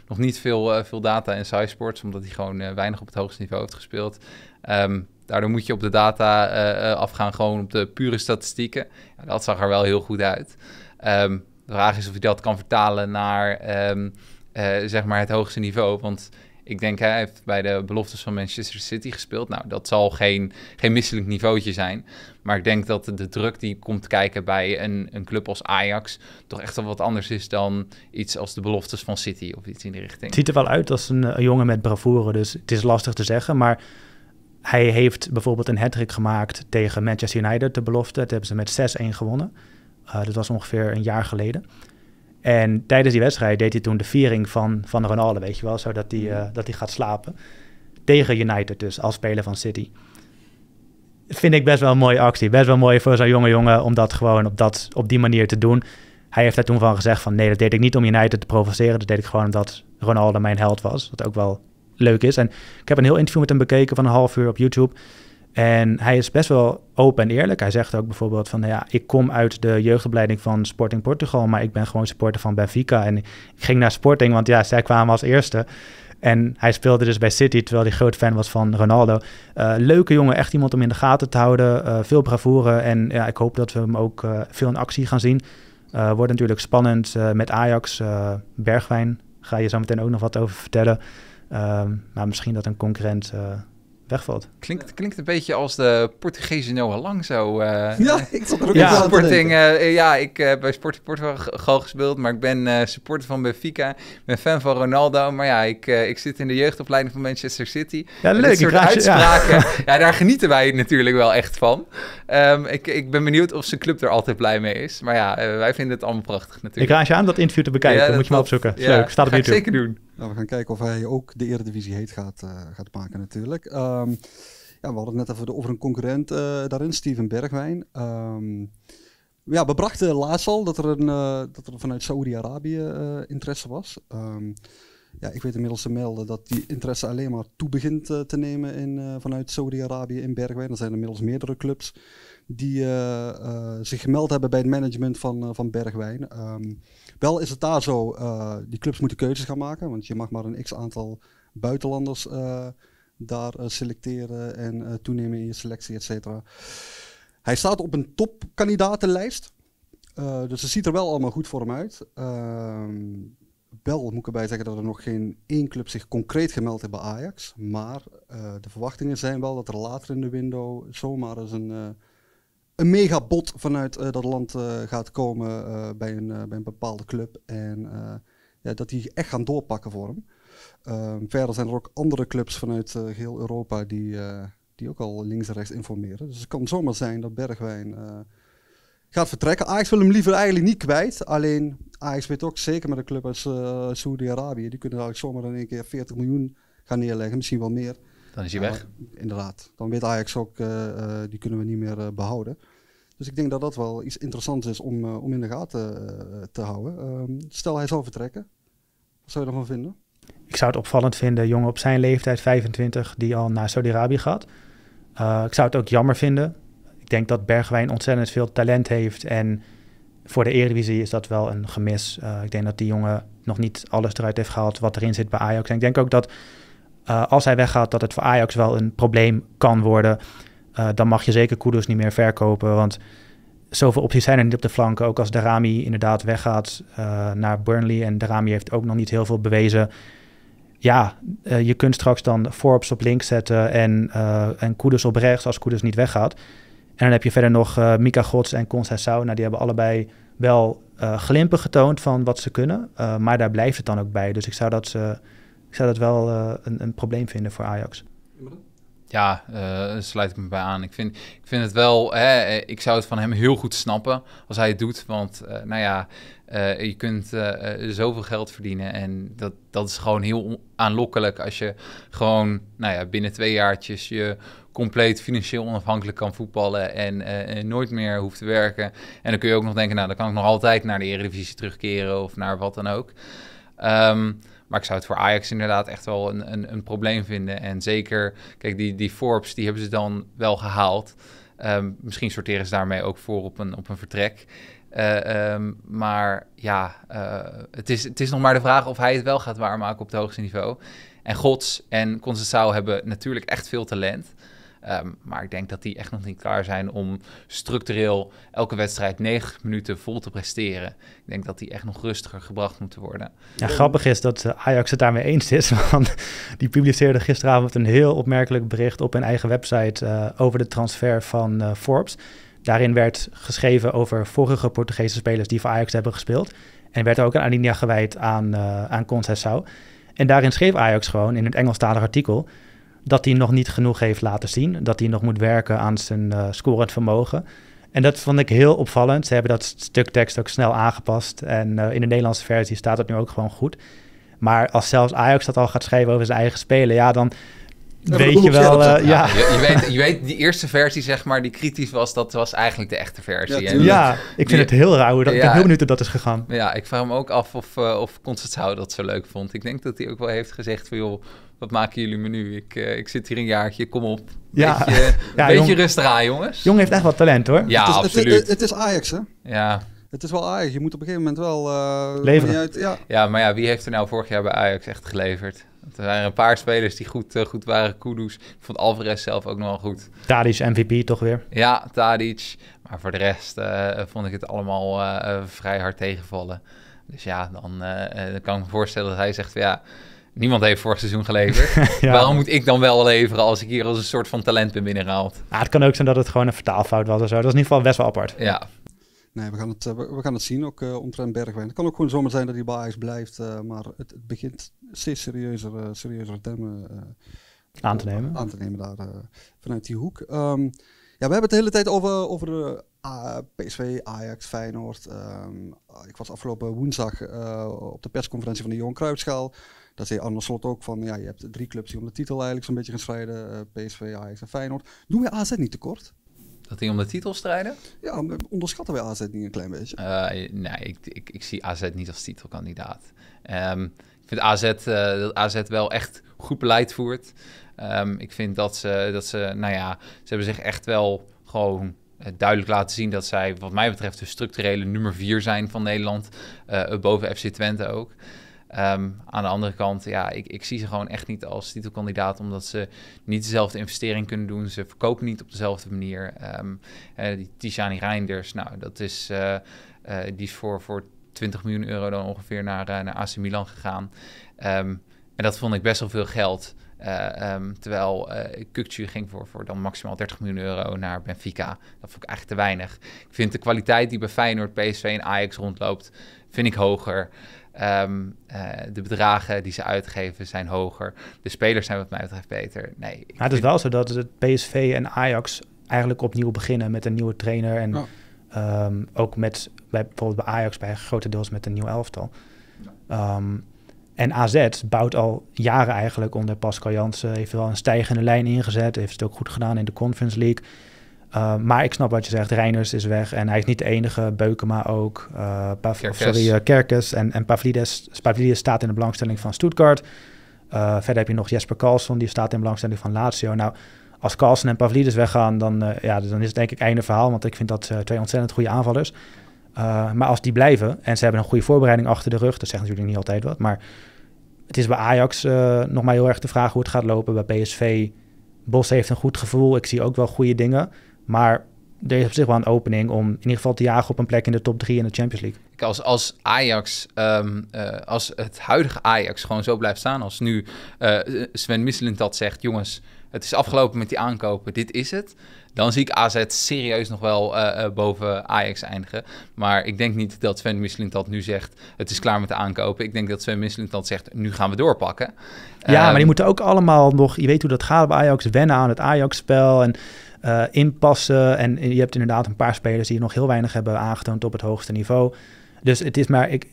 nog niet veel, veel data in sports, omdat hij gewoon weinig op het hoogste niveau heeft gespeeld. Ehm, daardoor moet je op de data afgaan, gewoon op de pure statistieken. Ja, dat zag er wel heel goed uit. Ehm, de vraag is of je dat kan vertalen naar ehm, zeg maar het hoogste niveau. Want ik denk, hij heeft bij de beloftes van Manchester City gespeeld. Nou, dat zal geen, geen misselijk niveautje zijn. Maar ik denk dat de druk die komt kijken bij een, een club als Ajax... toch echt wel wat anders is dan iets als de beloftes van City of iets in die richting. Het ziet er wel uit als een, jongen met bravoure, dus het is lastig te zeggen. Maar hij heeft bijvoorbeeld een hat gemaakt tegen Manchester United, de belofte. Dat hebben ze met 6-1 gewonnen. Eh, dat was ongeveer een jaar geleden. En tijdens die wedstrijd deed hij toen de viering van, van Ronaldo, weet je wel, zodat hij, mm. eh, dat hij gaat slapen. Tegen United dus, als speler van City. Vind ik best wel een mooie actie. Best wel mooi voor zo'n jonge jongen om dat gewoon op, dat, op die manier te doen. Hij heeft daar toen van gezegd van nee, dat deed ik niet om United te provoceren. Dat deed ik gewoon omdat Ronaldo mijn held was. Wat ook wel leuk is. En ik heb een heel interview met hem bekeken van een half uur op YouTube. En hij is best wel open en eerlijk. Hij zegt ook bijvoorbeeld van, ja, ik kom uit de jeugdopleiding van Sporting Portugal, maar ik ben gewoon supporter van Benfica. En ik ging naar Sporting, want ja, zij kwamen als eerste. En hij speelde dus bij City, terwijl hij groot fan was van Ronaldo. Eh, leuke jongen, echt iemand om in de gaten te houden. Eh, veel bravoure en ja, ik hoop dat we hem ook eh, veel in actie gaan zien. wordt natuurlijk spannend met Ajax. Bergwijn, ga je zo meteen ook nog wat over vertellen. maar misschien dat een concurrent wegvalt. Klinkt, klinkt een beetje als de Portugese Noah Lang zo. Eh. ja, ik ja. Sporting, eh, eh, ja, ik heb bij Sporting Portugal gespeeld, maar ik ben supporter van Benfica. Ik ben fan van Ronaldo, maar ja, ik, ik zit in de jeugdopleiding van Manchester City. Ja, leuk. Dit ja. daar genieten wij natuurlijk wel echt van. Ehm, ik, ik ben benieuwd of zijn club er altijd blij mee is. Maar ja, wij vinden het allemaal prachtig natuurlijk. Ik raad je aan dat interview te bekijken, moet je me opzoeken. leuk, staat op YouTube. zeker doen. Nou, we gaan kijken of hij ook de Eredivisie heet gaat, gaat maken natuurlijk. Ehm, Ehm, ja, we hadden het net even over een concurrent eh, daarin, Steven Bergwijn. Um, ja, we brachten laatst al dat er, een, eh, dat er vanuit Saoedi-Arabië eh, interesse was. Ehm, ja, ik weet inmiddels te melden dat die interesse alleen maar toe begint te nemen in, vanuit Saudi-Arabië in Bergwijn. Er zijn inmiddels meerdere clubs die zich gemeld hebben bij het management van, van Bergwijn. wel is het daar zo, die clubs moeten keuzes gaan maken, want je mag maar een x aantal buitenlanders daar eh, selecteren en eh, toenemen in je selectie, et cetera. Hij staat op een topkandidatenlijst. Eh, dus het ziet er wel allemaal goed voor hem uit. Uh, wel moet ik erbij zeggen dat er nog geen één club zich concreet gemeld heeft bij Ajax. Maar de verwachtingen zijn wel dat er later in de window zomaar eens een, een megabot vanuit dat land gaat komen bij een, bij, een, bepaalde club. En ja, dat die echt gaan doorpakken voor hem. Ehm, verder zijn er ook andere clubs vanuit geheel eh, Europa die, eh, die ook al links en rechts informeren. Dus het kan zomaar zijn dat Bergwijn eh, gaat vertrekken. Ajax wil hem liever eigenlijk niet kwijt. Alleen Ajax weet ook zeker met een club als Saudi-Arabië. Die kunnen eigenlijk zomaar in één keer 40 miljoen gaan neerleggen. Misschien wel meer. Dan is hij weg. inderdaad. Dan weet Ajax ook, die kunnen we niet meer behouden. Dus ik denk dat dat wel iets interessants is om, om in de gaten te houden. Ehm, stel hij zou vertrekken. Wat zou je ervan vinden? Ik zou het opvallend vinden, jongen op zijn leeftijd, 25, die al naar Saudi-Arabië gaat. Eh, ik zou het ook jammer vinden. Ik denk dat Bergwijn ontzettend veel talent heeft. En voor de Eredivisie is dat wel een gemis. Eh, ik denk dat die jongen nog niet alles eruit heeft gehaald wat erin zit bij Ajax. En ik denk ook dat eh, als hij weggaat, dat het voor Ajax wel een probleem kan worden. dan mag je zeker Kudus niet meer verkopen. Want zoveel opties zijn er niet op de flanken. Ook als Darami inderdaad weggaat naar Burnley. En Darami heeft ook nog niet heel veel bewezen ja, eh, je kunt straks dan Forbes op links zetten en, eh, en Koeders op rechts als Koeders niet weggaat. En dan heb je verder nog eh, Mika Gods en Consta Sauna. Die hebben allebei wel glimpen getoond van wat ze kunnen. maar daar blijft het dan ook bij. Dus ik zou dat, ik zou dat wel een, een, probleem vinden voor Ajax. Ja, sluit ik me bij aan. Ik vind, ik vind het wel, hè, ik zou het van hem heel goed snappen als hij het doet. Want nou ja, eh, je kunt uh, zoveel geld verdienen. En dat, dat is gewoon heel aanlokkelijk als je gewoon nou ja, binnen twee jaartjes je compleet financieel onafhankelijk kan voetballen en nooit meer hoeft te werken. En dan kun je ook nog denken, nou dan kan ik nog altijd naar de Eredivisie terugkeren of naar wat dan ook. Ehm, maar ik zou het voor Ajax inderdaad echt wel een, een, een, probleem vinden. En zeker, kijk, die, die Forbes, die hebben ze dan wel gehaald. Ehm, misschien sorteren ze daarmee ook voor op een, op een vertrek. Eh, ehm, maar ja, eh, het, is, het is nog maar de vraag of hij het wel gaat waarmaken op het hoogste niveau. En Gods en Constanzao hebben natuurlijk echt veel talent. Ehm, maar ik denk dat die echt nog niet klaar zijn om structureel elke wedstrijd negen minuten vol te presteren. Ik denk dat die echt nog rustiger gebracht moeten worden. Ja, grappig is dat eh, Ajax het daarmee eens is. Want die publiceerde gisteravond een heel opmerkelijk bericht op hun eigen website over de transfer van Forbes. Daarin werd geschreven over vorige Portugese spelers die voor Ajax hebben gespeeld. En werd ook een alinea gewijd aan, uh, aan Conceição. En daarin schreef Ajax gewoon in het Engelstalig artikel dat hij nog niet genoeg heeft laten zien. Dat hij nog moet werken aan zijn eh, scorend vermogen. En dat vond ik heel opvallend. Ze hebben dat stuk tekst ook snel aangepast. En eh, in de Nederlandse versie staat het nu ook gewoon goed. Maar als zelfs Ajax dat al gaat schrijven over zijn eigen spelen, ja, dan, weet je wel, eh, ja. Je, weet, je weet, die eerste versie, zeg maar, die kritisch was, dat was eigenlijk de echte versie. Ja, ja ik vind het heel raar hoe dat, ik ben heel benieuwd hoe dat is gegaan. Ja, ik vraag me ook af of, uh, of dat zo leuk vond. Ik denk dat hij ook wel heeft gezegd van, joh, wat maken jullie me nu? Ik, eh, ik zit hier een jaartje, kom op. Ja. Beetje, beetje jong, rustig aan, jongens. Jong heeft echt wat talent, hoor. Ja, het is, absoluut. Het, is Ajax, hè? Ja. Het is wel Ajax. Je moet op een gegeven moment wel... Uh, Leveren. ja. ja, maar ja, wie heeft er nou vorig jaar bij Ajax echt geleverd? Er zijn een paar spelers die goed, eh, goed waren. Kudus. Ik vond Alvarez zelf ook nog wel goed. Tadic MVP toch weer? Ja, Tadic. Maar voor de rest eh, vond ik het allemaal eh, vrij hard tegenvallen. Dus ja, dan, dan kan ik me voorstellen dat hij zegt... ja, Niemand heeft vorig seizoen geleverd. Waarom moet ik dan wel leveren als ik hier als een soort van talent ben binnengehaald? Ah, het kan ook zijn dat het gewoon een vertaalfout was of zo. Dat is in ieder geval best wel apart. Ja, Nee, we gaan het, eh, we, gaan het zien, ook eh, omtrent Bergwijn. Het kan ook gewoon zomaar zijn dat hij bij Ajax blijft, eh, maar het, het, begint steeds serieuzer, serieuzer termen aan te nemen. Aan te nemen daar vanuit die hoek. Ehm, ja, we hebben het de hele tijd over, over de PSV, Ajax, Feyenoord. Ehm, ik was afgelopen woensdag op de persconferentie van de Johan Cruijffschaal. Daar zei Arno Slot ook van, ja, je hebt drie clubs die om de titel eigenlijk zo'n beetje gaan strijden. Uh, PSV, Ajax en Feyenoord. Doen we AZ niet tekort? Dat om de titel strijden? Ja, onderschatten wij AZ niet een klein beetje? Eh, nee, ik, ik, ik, zie AZ niet als titelkandidaat. Um, ik vind AZ, eh, dat AZ wel echt goed beleid voert. Ehm, ik vind dat ze, dat ze, nou ja, ze hebben zich echt wel gewoon eh, duidelijk laten zien dat zij, wat mij betreft, de structurele nummer vier zijn van Nederland. boven FC Twente ook. Ehm, aan de andere kant, ja, ik, ik, zie ze gewoon echt niet als titelkandidaat, omdat ze niet dezelfde investering kunnen doen. Ze verkopen niet op dezelfde manier. Um, uh, die Reinders, nou, dat is, eh, eh, die is voor, voor 20 miljoen euro dan ongeveer naar, naar AC Milan gegaan. Ehm, en dat vond ik best wel veel geld. terwijl uh, ging voor, voor dan maximaal 30 miljoen euro naar Benfica. Dat vond ik eigenlijk te weinig. Ik vind de kwaliteit die bij Feyenoord, PSV en Ajax rondloopt, vind ik hoger. Ehm, eh, de bedragen die ze uitgeven zijn hoger. De spelers zijn wat mij betreft beter. Nee, maar het is wel zo dat het PSV en Ajax eigenlijk opnieuw beginnen met een nieuwe trainer. En ehm, ook met bij, bijvoorbeeld bij Ajax bij grotendeels met een nieuw elftal. Ehm, en AZ bouwt al jaren eigenlijk onder Pascal Jansen. Heeft wel een stijgende lijn ingezet. Heeft het ook goed gedaan in de Conference League. Eh, maar ik snap wat je zegt. Reiners is weg en hij is niet de enige. Beukema ook. Uh, Pav Sorry, uh, Kerkes en, en Pavlidis. Pavlidis staat in de belangstelling van Stuttgart. verder heb je nog Jesper Carlson die staat in de belangstelling van Lazio. Nou, als Carlsen en Pavlidis weggaan, dan, ja, dan is het denk ik einde verhaal. Want ik vind dat twee ontzettend goede aanvallers. maar als die blijven en ze hebben een goede voorbereiding achter de rug, dat zegt natuurlijk niet altijd wat. Maar het is bij Ajax nog maar heel erg de vraag hoe het gaat lopen. Bij PSV, Bos heeft een goed gevoel. Ik zie ook wel goede dingen. Maar deze is op zich wel een opening om in ieder geval te jagen op een plek in de top 3 in de Champions League. als, als Ajax, ehm, eh, als het huidige Ajax gewoon zo blijft staan als nu eh, eh, Sven Misselind dat zegt, jongens, het is afgelopen met die aankopen, dit is het. Dan zie ik AZ serieus nog wel boven Ajax eindigen. Maar ik denk niet dat Sven Misselind dat nu zegt, het is klaar met de aankopen. Ik denk dat Sven Misselind dat zegt, nu gaan we doorpakken. Ja, maar die ehm, moeten ook allemaal nog, je weet hoe dat gaat bij Ajax, wennen aan het Ajax-spel en... Eh, inpassen. En je hebt inderdaad een paar spelers die nog heel weinig hebben aangetoond op het hoogste niveau. Dus het is maar, ik,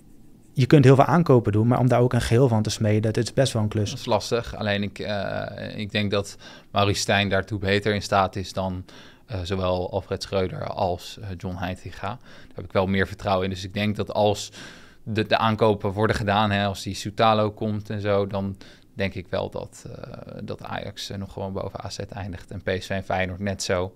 je kunt heel veel aankopen doen, maar om daar ook een geheel van te smeden, dat is best wel een klus. Dat is lastig. Alleen ik, eh, ik denk dat Maurice Stijn daartoe beter in staat is dan eh, zowel Alfred Schreuder als John Heitinga. Daar heb ik wel meer vertrouwen in. Dus ik denk dat als de, de aankopen worden gedaan, hè, als die Soutalo komt en zo, dan denk ik wel dat, eh, dat Ajax eh, nog gewoon boven AZ eindigt. En PSV en Feyenoord net zo.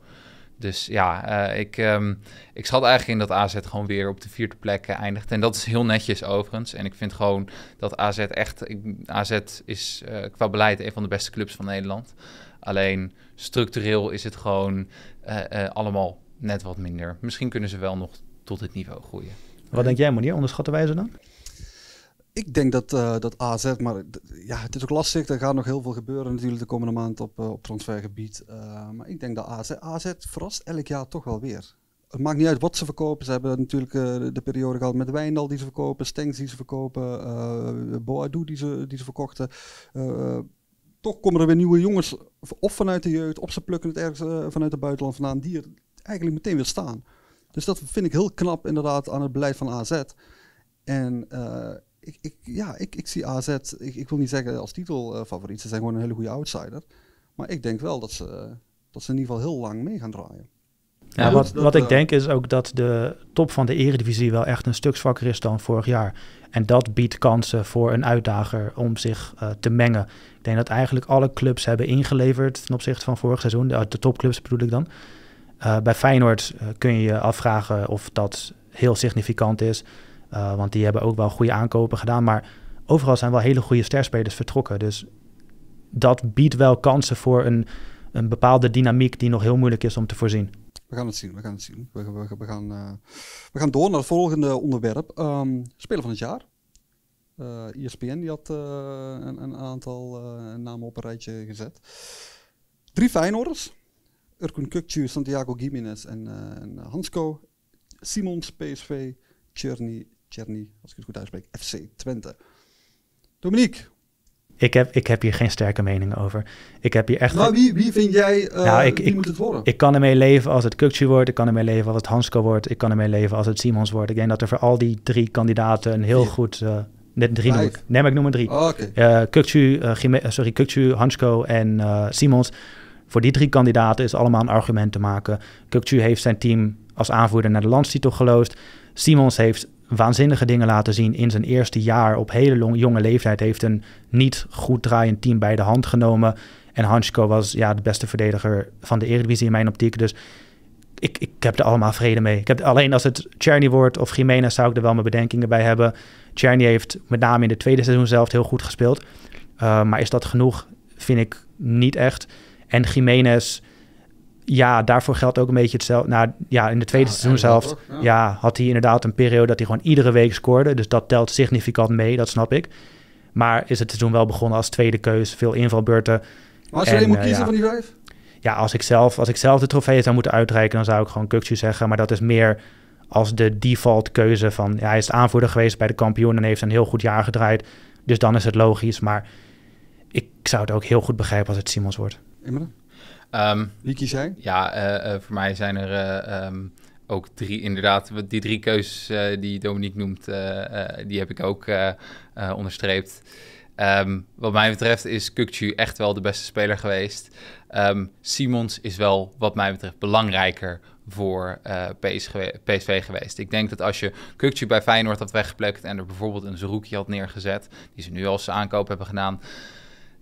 Dus ja, eh, ik, ehm, ik schat eigenlijk in dat AZ gewoon weer op de vierde plek eindigt. En dat is heel netjes overigens. En ik vind gewoon dat AZ echt... Ik, AZ is qua beleid een van de beste clubs van Nederland. Alleen structureel is het gewoon allemaal net wat minder. Misschien kunnen ze wel nog tot het niveau groeien. Wat denk jij, Monier? Onderschatten wij ze dan? Ik denk dat, eh, dat AZ, maar ja, het is ook lastig. Er gaat nog heel veel gebeuren natuurlijk de komende maand op, eh, op transfergebied. Eh, maar ik denk dat AZ, AZ verrast elk jaar toch wel weer. Het maakt niet uit wat ze verkopen. Ze hebben natuurlijk de periode gehad met Wijndal die ze verkopen, Stengs die ze verkopen, Boadu die ze, die ze verkochten. toch komen er weer nieuwe jongens, of vanuit de jeugd, of ze plukken het ergens vanuit het buitenland vandaan, die er eigenlijk meteen weer staan. Dus dat vind ik heel knap inderdaad aan het beleid van AZ. En ik, ik, ja, ik, ik zie AZ, ik, ik wil niet zeggen als titelfavoriet, eh, ze zijn gewoon een hele goede outsider. Maar ik denk wel dat ze, dat ze in ieder geval heel lang mee gaan draaien. Ja, wat, wat ik eh, denk is ook dat de top van de eredivisie wel echt een stuk zwakker is dan vorig jaar. En dat biedt kansen voor een uitdager om zich eh, te mengen. Ik denk dat eigenlijk alle clubs hebben ingeleverd ten opzichte van vorig seizoen. De, topclubs bedoel ik dan. bij Feyenoord kun je je afvragen of dat heel significant is. Eh, want die hebben ook wel goede aankopen gedaan. Maar overal zijn wel hele goede sterspelers vertrokken. Dus dat biedt wel kansen voor een, een bepaalde dynamiek die nog heel moeilijk is om te voorzien. We gaan het zien, we gaan het zien. We, gaan, eh, we gaan door naar het volgende onderwerp. Um, Speler van het jaar. Uh, eh, ESPN die had een, een, aantal namen op een rijtje gezet. Drie Feyenoorders. Erkun Kukcu, Santiago Gimenez en, en Hansko. Simons, PSV, Czerny Cherny, als ik het goed uitspreek, FC Twente. Dominique. Ik heb, ik heb hier geen sterke mening over. Ik heb hier echt... Maar nou, wie, wie vind jij, eh, nou, ik, ik, moet het worden? Ik kan ermee leven als het Kukcu wordt. Ik kan ermee leven als het Hansko wordt. Ik kan ermee leven als het Simons wordt. Ik denk dat er voor al die drie kandidaten een heel goed... Eh, net drie noem ik. Nee, ik noem er drie. Oh, okay. Eh, sorry, Kukcu, Hansko en Simons. Voor die drie kandidaten is allemaal een argument te maken. Kukcu heeft zijn team als aanvoerder naar de landstitel geloosd. Simons heeft waanzinnige dingen laten zien in zijn eerste jaar. Op hele jonge leeftijd heeft een niet goed draaiend team bij de hand genomen. En Hansko was ja, de beste verdediger van de Eredivisie in mijn optiek. Dus ik, ik heb er allemaal vrede mee. Ik heb, alleen als het Czerny wordt of Jiménez zou ik er wel mijn bedenkingen bij hebben. Czerny heeft met name in de tweede seizoen zelf heel goed gespeeld. Eh, maar is dat genoeg? Vind ik niet echt. En Jiménez ja, daarvoor geldt ook een beetje hetzelfde. Nou ja, in de tweede seizoen zelf ja. had hij inderdaad een periode dat hij gewoon iedere week scoorde. Dus dat telt significant mee, dat snap ik. Maar is het seizoen wel begonnen als tweede keus, veel invalbeurten. als je alleen moet eh, kiezen van die vijf? Ja, als ik, zelf, als ik zelf de trofee zou moeten uitreiken, dan zou ik gewoon Kukcu zeggen. Maar dat is meer als de default keuze van... hij is aanvoerder geweest bij de kampioen en heeft een heel goed jaar gedraaid. Dus dan is het logisch, maar ik zou het ook heel goed begrijpen als het Simons wordt. Um, Wie kies jij? Ja, eh, eh, voor mij zijn er eh, ehm, ook drie, inderdaad, die drie keuzes die Dominique noemt, die heb ik ook onderstreept. Ehm, wat mij betreft is Kukcu echt wel de beste speler geweest. Ehm, Simons is wel, wat mij betreft, belangrijker voor PSV, geweest. Ik denk dat als je Kukcu bij Feyenoord had weggeplukt en er bijvoorbeeld een Zerouki had neergezet, die ze nu als aankoop hebben gedaan,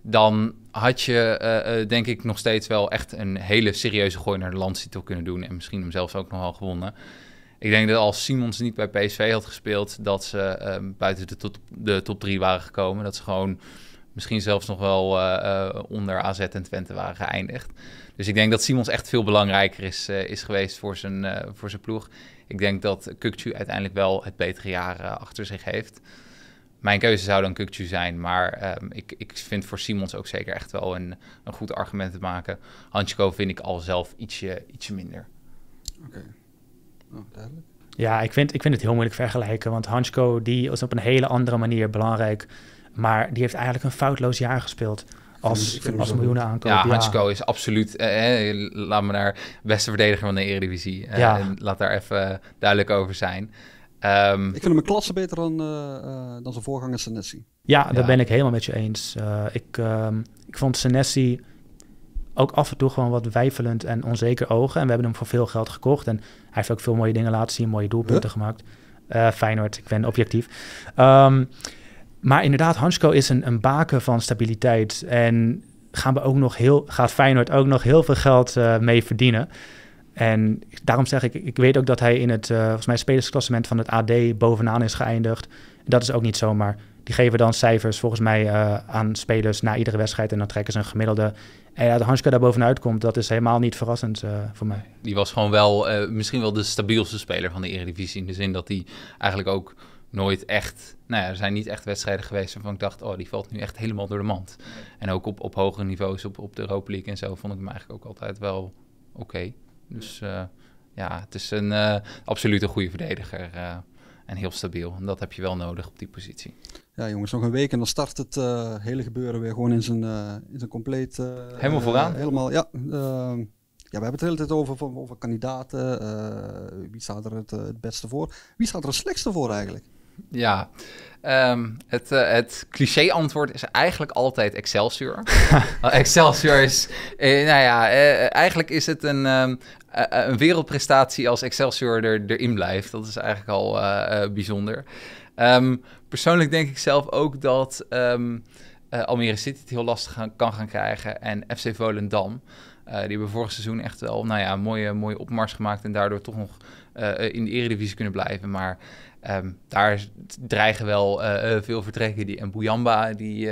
dan had je eh, eh, denk ik nog steeds wel echt een hele serieuze gooi naar de landstitel kunnen doen. En misschien hem zelfs ook nog wel gewonnen. Ik denk dat als Simons niet bij PSV had gespeeld, dat ze ehm, buiten de top, de top drie waren gekomen. Dat ze gewoon misschien zelfs nog wel eh, onder AZ en Twente waren geëindigd. Dus ik denk dat Simons echt veel belangrijker is, is geweest voor zijn, voor zijn ploeg. Ik denk dat Kukcu uiteindelijk wel het betere jaar achter zich heeft mijn keuze zou dan Kukje zijn. Maar ehm, ik, ik vind voor Simons ook zeker echt wel een, een goed argument te maken. Hansko vind ik al zelf ietsje, ietsje minder. Oké, nou, duidelijk. Ja, ik vind, ik vind het heel moeilijk vergelijken. Want Hansko die is op een hele andere manier belangrijk. Maar die heeft eigenlijk een foutloos jaar gespeeld als, als miljoenen aankoop. Ja, Hansko ja. is absoluut, eh, eh, laat me naar beste verdediger van de Eredivisie. Eh, ja. Laat daar even duidelijk over zijn. Ehm, ik vind hem een klasse beter dan, eh, eh, dan zijn voorganger Senesi. Ja, daar ben ik helemaal met je eens. Eh, ik, ehm, ik vond Senesi ook af en toe gewoon wat wijfelend en onzeker ogen. En we hebben hem voor veel geld gekocht. En hij heeft ook veel mooie dingen laten zien, mooie doelpunten gemaakt. Uh, Feyenoord, ik ben objectief. Ehm, maar inderdaad, Hansko is een, een baken van stabiliteit. En gaan we ook nog heel, gaat Feyenoord ook nog heel veel geld mee verdienen. En daarom zeg ik, ik weet ook dat hij in het, eh, volgens mij, spelersklassement van het AD bovenaan is geëindigd. Dat is ook niet zomaar. Die geven dan cijfers, volgens mij, eh, aan spelers na iedere wedstrijd. En dan trekken ze een gemiddelde. En ja, dat Hanske daar bovenuit komt, dat is helemaal niet verrassend eh, voor mij. Die was gewoon wel, misschien wel de stabielste speler van de Eredivisie. In de zin dat hij eigenlijk ook nooit echt. Nou ja, er zijn niet echt wedstrijden geweest waarvan ik dacht, oh, die valt nu echt helemaal door de mand. En ook op, op hogere niveaus, op, op de Europa League en zo, vond ik hem eigenlijk ook altijd wel oké. Dus eh, ja, het is een, eh, absoluut een goede verdediger. Eh, en heel stabiel. En dat heb je wel nodig op die positie. Ja, jongens, nog een week en dan start het hele gebeuren weer gewoon in zijn, in zijn compleet. helemaal vooraan? helemaal, ja. ja. We hebben het de hele tijd over, over kandidaten. wie staat er het, het beste voor? Wie staat er het slechtste voor eigenlijk? Ja. Ehm, het, uh, het cliché-antwoord is eigenlijk altijd Excelsior. Excelsior is, eh, nou ja, eh, eh eigenlijk is het een, ehm, eh, een wereldprestatie als Excelsior er, erin blijft. Dat is eigenlijk al bijzonder. Ehm, persoonlijk denk ik zelf ook dat Almere City het heel lastig gaan, kan gaan krijgen en FC Volendam. Eh, die hebben vorig seizoen echt wel nou ja, een mooie, mooie opmars gemaakt en daardoor toch nog eh, in de eredivisie kunnen blijven. Maar ehm, daar dreigen wel eh, veel vertrekken. Die, en Bouyamba die,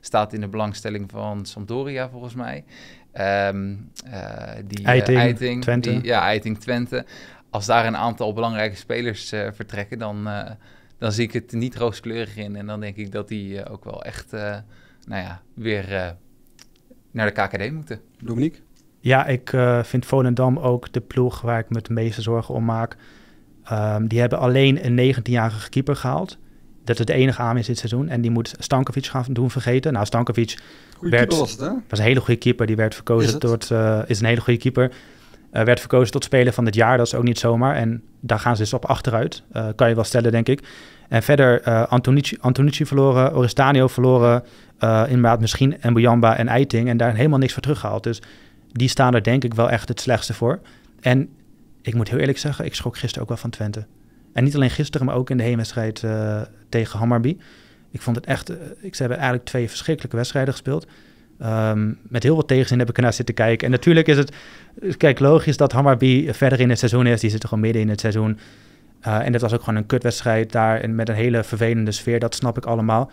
staat in de belangstelling van Sampdoria volgens mij. Um, die, Eiting, Twente. ja, Eiting Twente. Als daar een aantal belangrijke spelers vertrekken, dan dan zie ik het niet rooskleurig in. En dan denk ik dat die ook wel echt, nou ja, weer naar de KKD moeten. Dominique? Ja, ik uh, vind Volendam ook de ploeg waar ik me de meeste zorgen om maak. Ehm, die hebben alleen een 19-jarige keeper gehaald. Dat is de enige aan is dit seizoen. En die moet Stankovic gaan doen vergeten. Nou, Stankovic werd, was, hè? was een hele goede keeper. Die werd verkozen is tot... Eh, is een hele goede keeper. Eh, werd verkozen tot speler van het jaar. Dat is ook niet zomaar. En daar gaan ze dus op achteruit. kan je wel stellen, denk ik. En verder uh, Antonici, Antonici verloren, Oristanio verloren. inderdaad misschien Mbuyamba en Eiting. En daar helemaal niks voor teruggehaald. Dus die staan er denk ik wel echt het slechtste voor. En ik moet heel eerlijk zeggen, ik schrok gisteren ook wel van Twente. En niet alleen gisteren, maar ook in de heenwedstrijd uh, tegen Hammarby. Ik vond het echt, eh, ik, ze hebben eigenlijk twee verschrikkelijke wedstrijden gespeeld. Ehm, met heel wat tegenzin heb ik ernaar zitten kijken. En natuurlijk is het, eh, kijk, logisch dat Hammarby verder in het seizoen is. Die zitten gewoon midden in het seizoen. en dat was ook gewoon een kutwedstrijd daar en met een hele vervelende sfeer. Dat snap ik allemaal.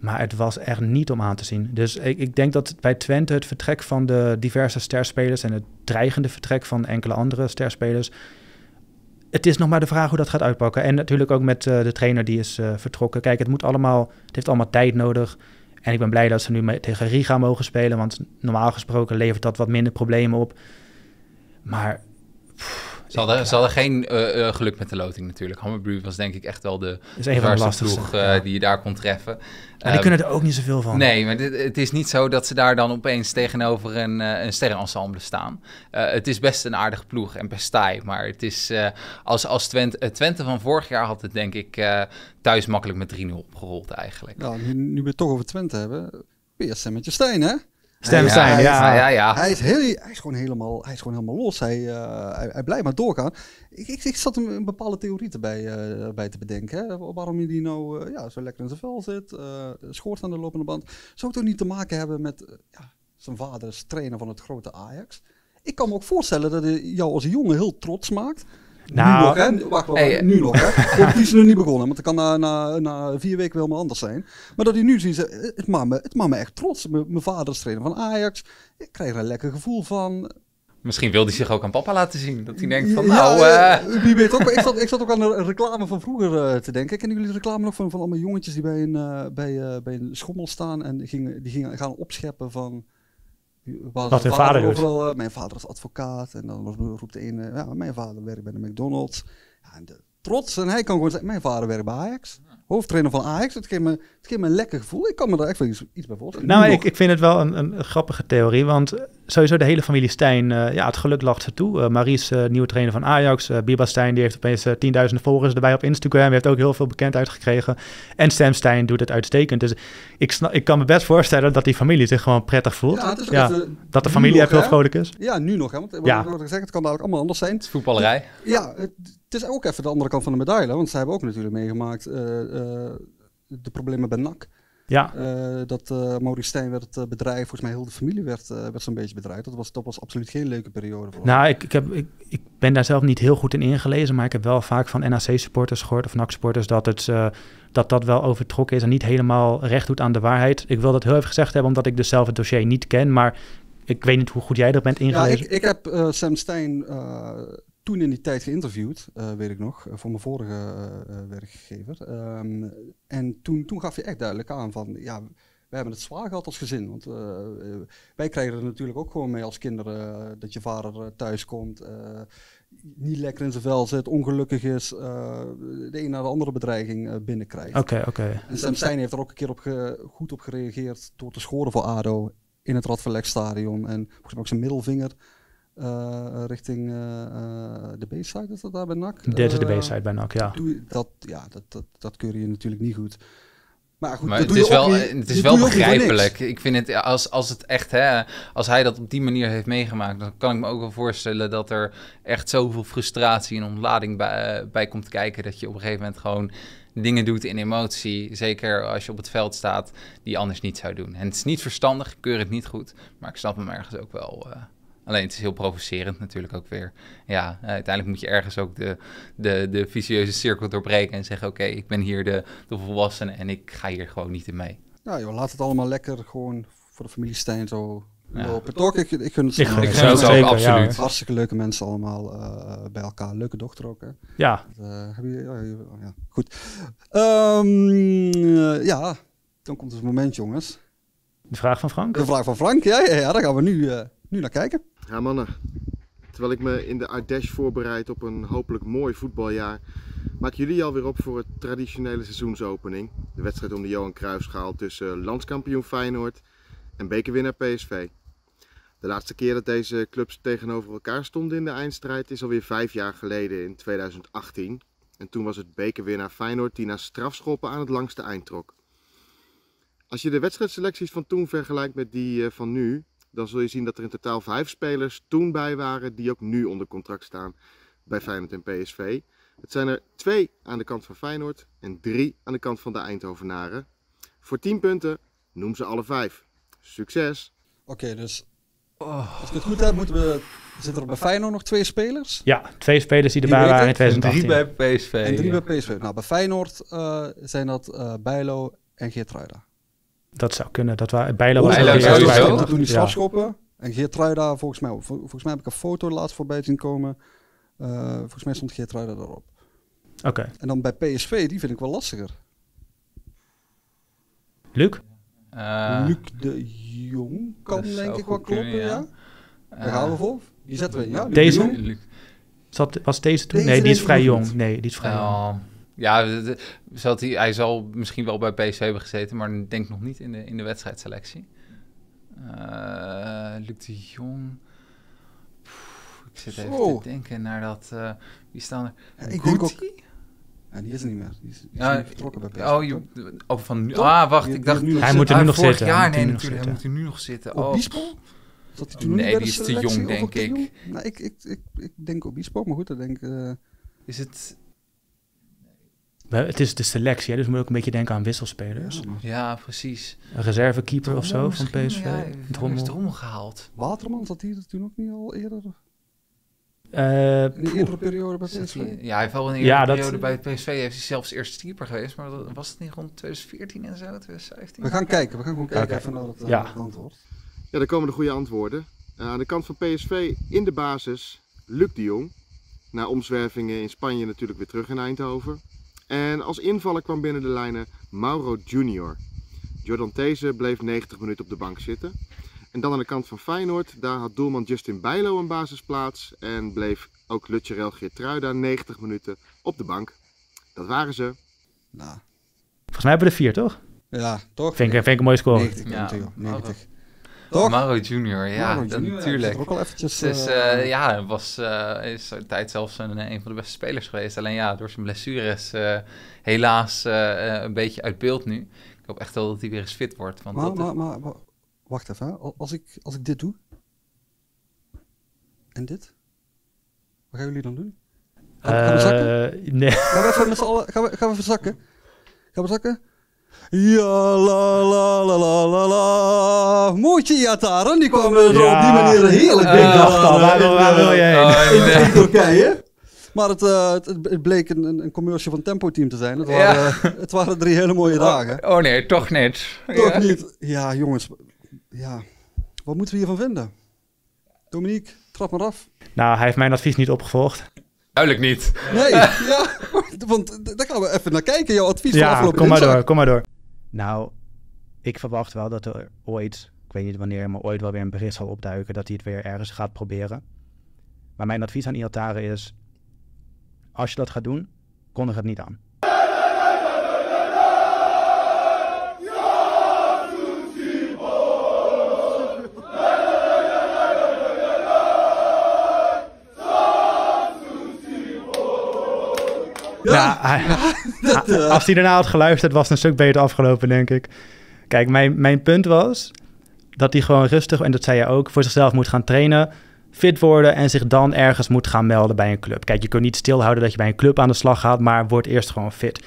Maar het was echt niet om aan te zien. Dus ik, ik denk dat bij Twente het vertrek van de diverse sterspelers en het dreigende vertrek van enkele andere sterspelers. Het is nog maar de vraag hoe dat gaat uitpakken. En natuurlijk ook met eh, de trainer die is eh, vertrokken. Kijk, het moet allemaal. Het heeft allemaal tijd nodig. En ik ben blij dat ze nu tegen Riga mogen spelen. Want normaal gesproken levert dat wat minder problemen op. Maar ze hadden, geen eh, eh, geluk met de loting natuurlijk. Hammerbrew was denk ik echt wel de, is van de lastigste ploeg eh, die je daar kon treffen. Maar die kunnen er ook niet zoveel van. Nee, maar het is niet zo dat ze daar dan opeens tegenover een, een sterrenensemble staan. het is best een aardige ploeg en best taai. Maar het is, als, als Twente, van vorig jaar had het denk ik thuis makkelijk met 3-0 opgerold eigenlijk. Nou, nu, nu we het toch over Twente hebben. PSM met je steen, hè? Stem zijn, ja, ja. ja, Hij, is heel, hij, is gewoon helemaal, hij is gewoon helemaal los. Hij, eh, hij, blijft maar doorgaan. Ik, ik, ik zat hem een bepaalde theorie erbij eh, bij te bedenken. Hè? Waarom hij die nou eh, ja, zo lekker in zijn vel zit. schoort aan de lopende band. Zou het ook niet te maken hebben met ja, zijn vader trainer van het grote Ajax? Ik kan me ook voorstellen dat hij jou als jongen heel trots maakt. Nou, eh, nu nog, hè? Wacht nu nog, hè? is nog niet begonnen, want het kan na, na, na vier weken wel maar anders zijn. Maar dat hij nu ziet, eh, het maakt me, het echt trots. Mijn vader is trainer van Ajax. Ik krijg er een lekker gevoel van. Misschien wil hij zich ook aan papa laten zien. Dat hij denkt van, ja, nou... Eh. weet ook. Ik zat, ik zat ook aan de reclame van vroeger te denken. Kennen jullie de reclame nog van, van allemaal jongetjes die bij een, bij een schommel staan... en die gingen, die gingen gaan opscheppen van dat vader, eh, mijn vader was advocaat en dan was, roept de een, ja, mijn vader werkt bij de McDonald's. Ja, en de, trots en hij kan gewoon zeggen, mijn vader werkt bij Ajax. Hoofdtrainer van Ajax, het geeft me, het geeft me een lekker gevoel. Ik kan me daar echt wel iets, iets bij voorstellen. Nou, ik, ik, vind het wel een, een grappige theorie, want sowieso de hele familie Stijn, eh, ja, het geluk lacht ze toe. Eh, Marie's eh, nieuwe trainer van Ajax. Biba Stijn die heeft opeens 10.000 volgers erbij op Instagram. Hij heeft ook heel veel bekendheid gekregen. En Sam Stijn doet het uitstekend. Dus ik, ik kan me best voorstellen dat die familie zich gewoon prettig voelt. Ja, dat de familie nog, heel vrolijk is. Ja, nu nog. Hè, want wat ik wordt gezegd, het kan dadelijk allemaal anders zijn. voetballerij. Ja, het, het, is ook even de andere kant van de medaille. Want zij hebben ook natuurlijk meegemaakt de problemen bij NAC. Ja. Eh, dat uh, Maurice Stijn werd het eh, bedrijf Volgens mij heel de familie werd, werd zo'n beetje bedreigd. Dat was, dat was absoluut geen leuke periode. Voor nou, ik, ik, heb, ik, ben daar zelf niet heel goed in ingelezen. Maar ik heb wel vaak van NAC-supporters gehoord of NAC-supporters dat, het, dat dat wel overtrokken is en niet helemaal recht doet aan de waarheid. Ik wil dat heel even gezegd hebben, omdat ik dus zelf het dossier niet ken. Maar ik weet niet hoe goed jij dat bent ingelezen. Ja, ik, ik heb Sam Stein toen in die tijd geïnterviewd, eh, weet ik nog, eh, voor mijn vorige eh, werkgever. Ehm, en toen, toen gaf je echt duidelijk aan van, ja, wij hebben het zwaar gehad als gezin. Want wij krijgen er natuurlijk ook gewoon mee als kinderen dat je vader thuis komt. niet lekker in zijn vel zit, ongelukkig is, de een naar de andere bedreiging binnenkrijgt. Oké, oké. En Sam Stein heeft er ook een keer op goed op gereageerd door te schoren voor ADO in het Radverlegstadion. En ook zijn middelvinger eh, richting eh, eh, de B-side is dat daar bij NAC? Dit is de B-side bij NAC, ja. Dat, ja, dat, dat, dat keur je natuurlijk niet goed. Maar goed, het, is wel, het is wel begrijpelijk. Ik vind het, als, als het echt, hè, als hij dat op die manier heeft meegemaakt, dan kan ik me ook wel voorstellen dat er echt zoveel frustratie en ontlading bij, bij komt kijken. Dat je op een gegeven moment gewoon dingen doet in emotie. Zeker als je op het veld staat, die je anders niet zou doen. En het is niet verstandig, ik keur het niet goed. Maar ik snap hem ergens ook wel. Alleen het is heel provocerend natuurlijk ook weer. Ja, eh, uiteindelijk moet je ergens ook de, de, de vicieuze cirkel doorbreken en zeggen: Oké, ik ben hier de, de volwassene en ik ga hier gewoon niet in mee. Nou joh, laat het allemaal lekker gewoon voor de familie Stijn zo ja. lopen. Toch, ik, ik gun het Ik, ik ook, absoluut. Hartstikke leuke mensen allemaal eh, bij elkaar. Leuke dochter ook, hè? Ja. Eh, heb je, ja oh, goed. Ehm, ja, dan komt het moment, jongens. De vraag van Frank? De vraag van Frank, ja, ja, ja daar gaan we nu nu naar kijken. Ja mannen, terwijl ik me in de Ardèche voorbereid op een hopelijk mooi voetbaljaar, maken jullie alweer op voor het traditionele seizoensopening. De wedstrijd om de Johan Cruijffschaal tussen landskampioen Feyenoord en bekerwinnaar PSV. De laatste keer dat deze clubs tegenover elkaar stonden in de eindstrijd is alweer vijf jaar geleden in 2018. En toen was het bekerwinnaar Feyenoord die na strafschoppen aan het langste eind trok. Als je de wedstrijdselecties van toen vergelijkt met die eh, van nu, dan zul je zien dat er in totaal vijf spelers toen bij waren die ook nu onder contract staan bij Feyenoord en PSV. Het zijn er twee aan de kant van Feyenoord en drie aan de kant van de Eindhovenaren. Voor tien punten noem ze alle vijf. Succes! Oké, dus als ik het goed heb, moeten we Zitten er bij Feyenoord nog twee spelers? Ja, twee spelers die erbij waren in 2018. En drie bij PSV. En drie bij PSV. Nou, bij Feyenoord eh, zijn dat uh, Bijlo en Geertruida. Dat zou kunnen. Dat waar, bijna was Bijlo sowieso. Toen doen die strafschoppen. En Geertruida, volgens mij, volgens mij heb ik een foto laatst voorbij zien komen. Eh, volgens mij stond Geertruida daarop. Oké. En dan bij PSV, die vind ik wel lastiger. Luc? Eh, Luc de Jong kan denk ik wel kloppen, ja. Daar gaan we voor. Die zetten we, deze? Zat, was deze toen? nee, die is vrij jong. Nee, die is vrij jong. Ja, zat hij, hij zal misschien wel bij PSV hebben gezeten, maar denk nog niet in de, in de wedstrijdselectie. Uh, Luc de Jong. ik zit even te denken naar dat. Eh, wie staan er? Ja, ik denk ook. die is er niet meer. Die is, ja, vertrokken bij PSV. Oh, van nu. Ah, wacht. ik dacht, hij moet er nu nog zitten. Oh, nee, natuurlijk. Hij moet er nu nog zitten. Oh, Zat nee, die is te jong, denk ik. Nou, ik, ik, ik. ik denk maar goed, dat denk ik. Eh, is het het is de selectie, dus moet je ook een beetje denken aan wisselspelers. Ja, precies. Een reservekeeper of zo van PSV. Ja, drommel. drommel gehaald. Waterman zat hier toen ook niet al eerder? Uh, in de eerdere periode bij PSV? Ja, hij valt wel een ja, periode bij PSV. Heeft hij zelfs eerste keeper geweest. Maar was het niet rond 2014 en zo, 2015? We gaan kijken. We gaan gewoon kijken okay. naar het, eh, ja. antwoord. Ja, daar komen de goede antwoorden. Eh, aan de kant van PSV in de basis Luc de Jong. Na omzwervingen in Spanje natuurlijk weer terug in Eindhoven. En als invaller kwam binnen de lijnen Mauro Junior. Jordan Theze bleef 90 minuten op de bank zitten. En dan aan de kant van Feyenoord, daar had doelman Justin Bijlo een basisplaats. En bleef ook Lutjerel Geertruida 90 minuten op de bank. Dat waren ze. Nou. Volgens mij hebben we er vier, toch? Ja, toch? Vind ik, een mooie score. 90, ja. 90. Toch? Jr. Oh, Junior, ja, natuurlijk. Het ook al is, uh, ja, was, uh, is tijd zelfs een, een van de beste spelers geweest. Alleen ja, door zijn blessures helaas een beetje uit beeld nu. Ik hoop echt wel dat hij weer eens fit wordt. Want maar, dat maar, maar, wacht even, als ik, als ik dit doe en dit, wat gaan jullie dan doen? Gaan, we zakken? Nee. Gaan we even met z'n gaan we, gaan we verzakken? Gaan we zakken? Ja, la, la, la, la, la, Mootje Yataren, die kwam er eh, op die manier heerlijk eh, in. dacht waar, waar wil jij eh, heen? Oh, in Turkije. Maar het, het, bleek een, een commercial van Tempo Team te zijn. Het waren, het waren drie hele mooie oh, dagen. Oh, nee, toch niet. Toch ja. niet. Ja, jongens. Ja. Wat moeten we hiervan vinden? Dominique, trap maar af. Nou, hij heeft mijn advies niet opgevolgd. Duidelijk niet. Nee, ja, want daar gaan we even naar kijken. Jouw advies ja, van afgelopen kom maar door, kom maar door. Nou, ik verwacht wel dat er ooit, ik weet niet wanneer, maar ooit wel weer een bericht zal opduiken dat hij het weer ergens gaat proberen. Maar mijn advies aan Iatare is, als je dat gaat doen, kondig het niet aan. Ja, eh, als hij daarna had geluisterd, was het een stuk beter afgelopen, denk ik. Kijk, mijn, mijn punt was dat hij gewoon rustig, en dat zei je ook, voor zichzelf moet gaan trainen, fit worden en zich dan ergens moet gaan melden bij een club. Kijk, je kunt niet stilhouden dat je bij een club aan de slag gaat, maar word eerst gewoon fit.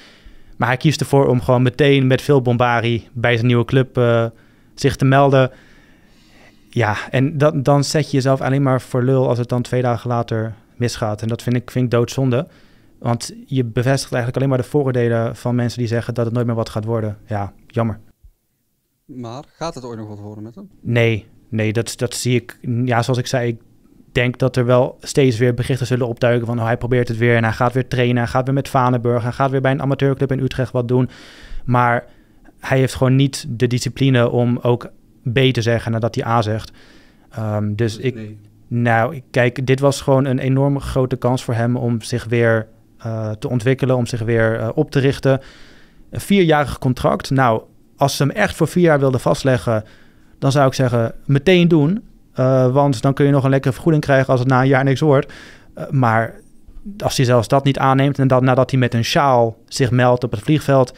Maar hij kiest ervoor om gewoon meteen met veel Bombari bij zijn nieuwe club eh, zich te melden. Ja, en dat, dan zet je jezelf alleen maar voor lul als het dan twee dagen later misgaat. En dat vind ik, vind ik doodzonde. Want je bevestigt eigenlijk alleen maar de vooroordelen van mensen die zeggen dat het nooit meer wat gaat worden. Ja, jammer. Maar gaat het ooit nog wat worden met hem? Nee, nee, dat, dat zie ik. Ja, zoals ik zei, ik denk dat er wel steeds weer berichten zullen opduiken van oh, hij probeert het weer en hij gaat weer trainen, hij gaat weer met Vanenburg, hij gaat weer bij een amateurclub in Utrecht wat doen. Maar hij heeft gewoon niet de discipline om ook B te zeggen nadat hij A zegt. Ehm, dus, dus, ik, nou, kijk, dit was gewoon een enorm grote kans voor hem om zich weer eh, te ontwikkelen, om zich weer eh, op te richten. Een vierjarig contract. Nou, als ze hem echt voor vier jaar wilden vastleggen, dan zou ik zeggen: meteen doen. Eh, want dan kun je nog een lekkere vergoeding krijgen als het na een jaar niks wordt. maar als hij zelfs dat niet aanneemt en dan nadat hij met een sjaal zich meldt op het vliegveld.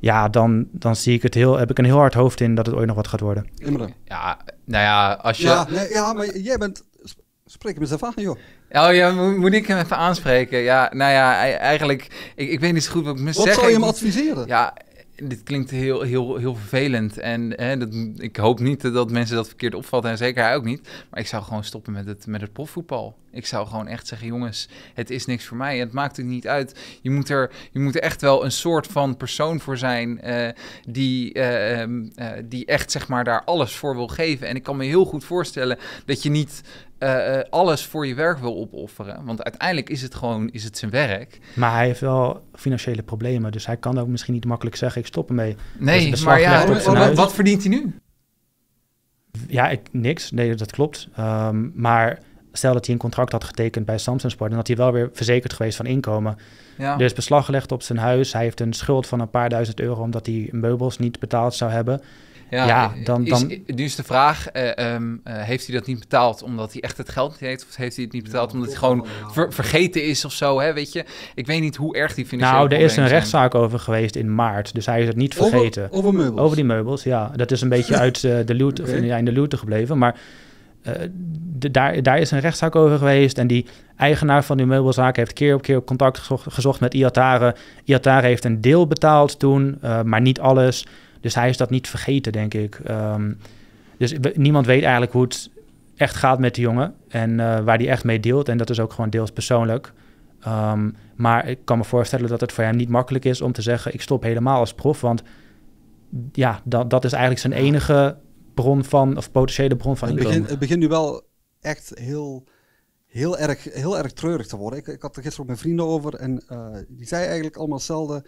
Ja, dan, dan zie ik het heel, heb ik een heel hard hoofd in dat het ooit nog wat gaat worden. Ja, nou ja, als je... Ja, ja maar jij bent Spreek hem eens aan, joh. Oh ja, moet ik hem even aanspreken? Ja, nou ja, e-, eigenlijk, ik, ik weet niet zo goed wat ik me zeg. Wat zou je hem adviseren? Ja, dit klinkt heel, heel, heel vervelend. En hè, dat, ik hoop niet dat mensen dat verkeerd opvatten. En zeker hij ook niet. Maar ik zou gewoon stoppen met het, met het profvoetbal. Ik zou gewoon echt zeggen, jongens, het is niks voor mij. Het maakt het niet uit. Je moet er, je moet echt wel een soort van persoon voor zijn eh, die, eh, ehm, eh, die echt zeg maar daar alles voor wil geven. En ik kan me heel goed voorstellen dat je niet eh, eh, alles voor je werk wil opofferen. Want uiteindelijk is het gewoon is het zijn werk. Maar hij heeft wel financiële problemen. Dus hij kan ook misschien niet makkelijk zeggen: ik stop ermee. Nee, maar ja, wat, verdient hij nu? Ja, ik, niks. Nee, dat klopt. Ehm, maar stel dat hij een contract had getekend bij Samsung Sport... en dat hij wel weer verzekerd geweest van inkomen. Ja. Er is beslag gelegd op zijn huis. Hij heeft een schuld van een paar duizend euro... omdat hij meubels niet betaald zou hebben. Ja, dan, dan... nu is de vraag, eh, ehm, eh, heeft hij dat niet betaald omdat hij echt het geld niet heeft? Of heeft hij het niet betaald omdat hij gewoon vergeten is of zo? Hè? Weet je, ik weet niet hoe erg die financiële Nou, er is een rechtszaak over geweest in maart, dus hij is het niet vergeten. Over, over meubels? Over die meubels, ja. Dat is een beetje uit eh, de loot, of, ja, in de loot gebleven, maar... De, daar, daar, is een rechtszaak over geweest. En die eigenaar van die meubelzaak heeft keer op keer contact gezocht, met Iatare. Iatare heeft een deel betaald toen, maar niet alles. Dus hij is dat niet vergeten, denk ik. Ehm, dus niemand weet eigenlijk hoe het echt gaat met die jongen en eh, waar die echt mee deelt. En dat is ook gewoon deels persoonlijk. Ehm, maar ik kan me voorstellen dat het voor hem niet makkelijk is om te zeggen: ik stop helemaal als prof. Want ja, dat, dat is eigenlijk zijn enige bron van, of potentiële bron van inkomen. Het, begin, begint nu wel echt heel, heel, erg, heel erg treurig te worden. Ik, ik had er gisteren met mijn vrienden over en eh, die zei eigenlijk allemaal hetzelfde.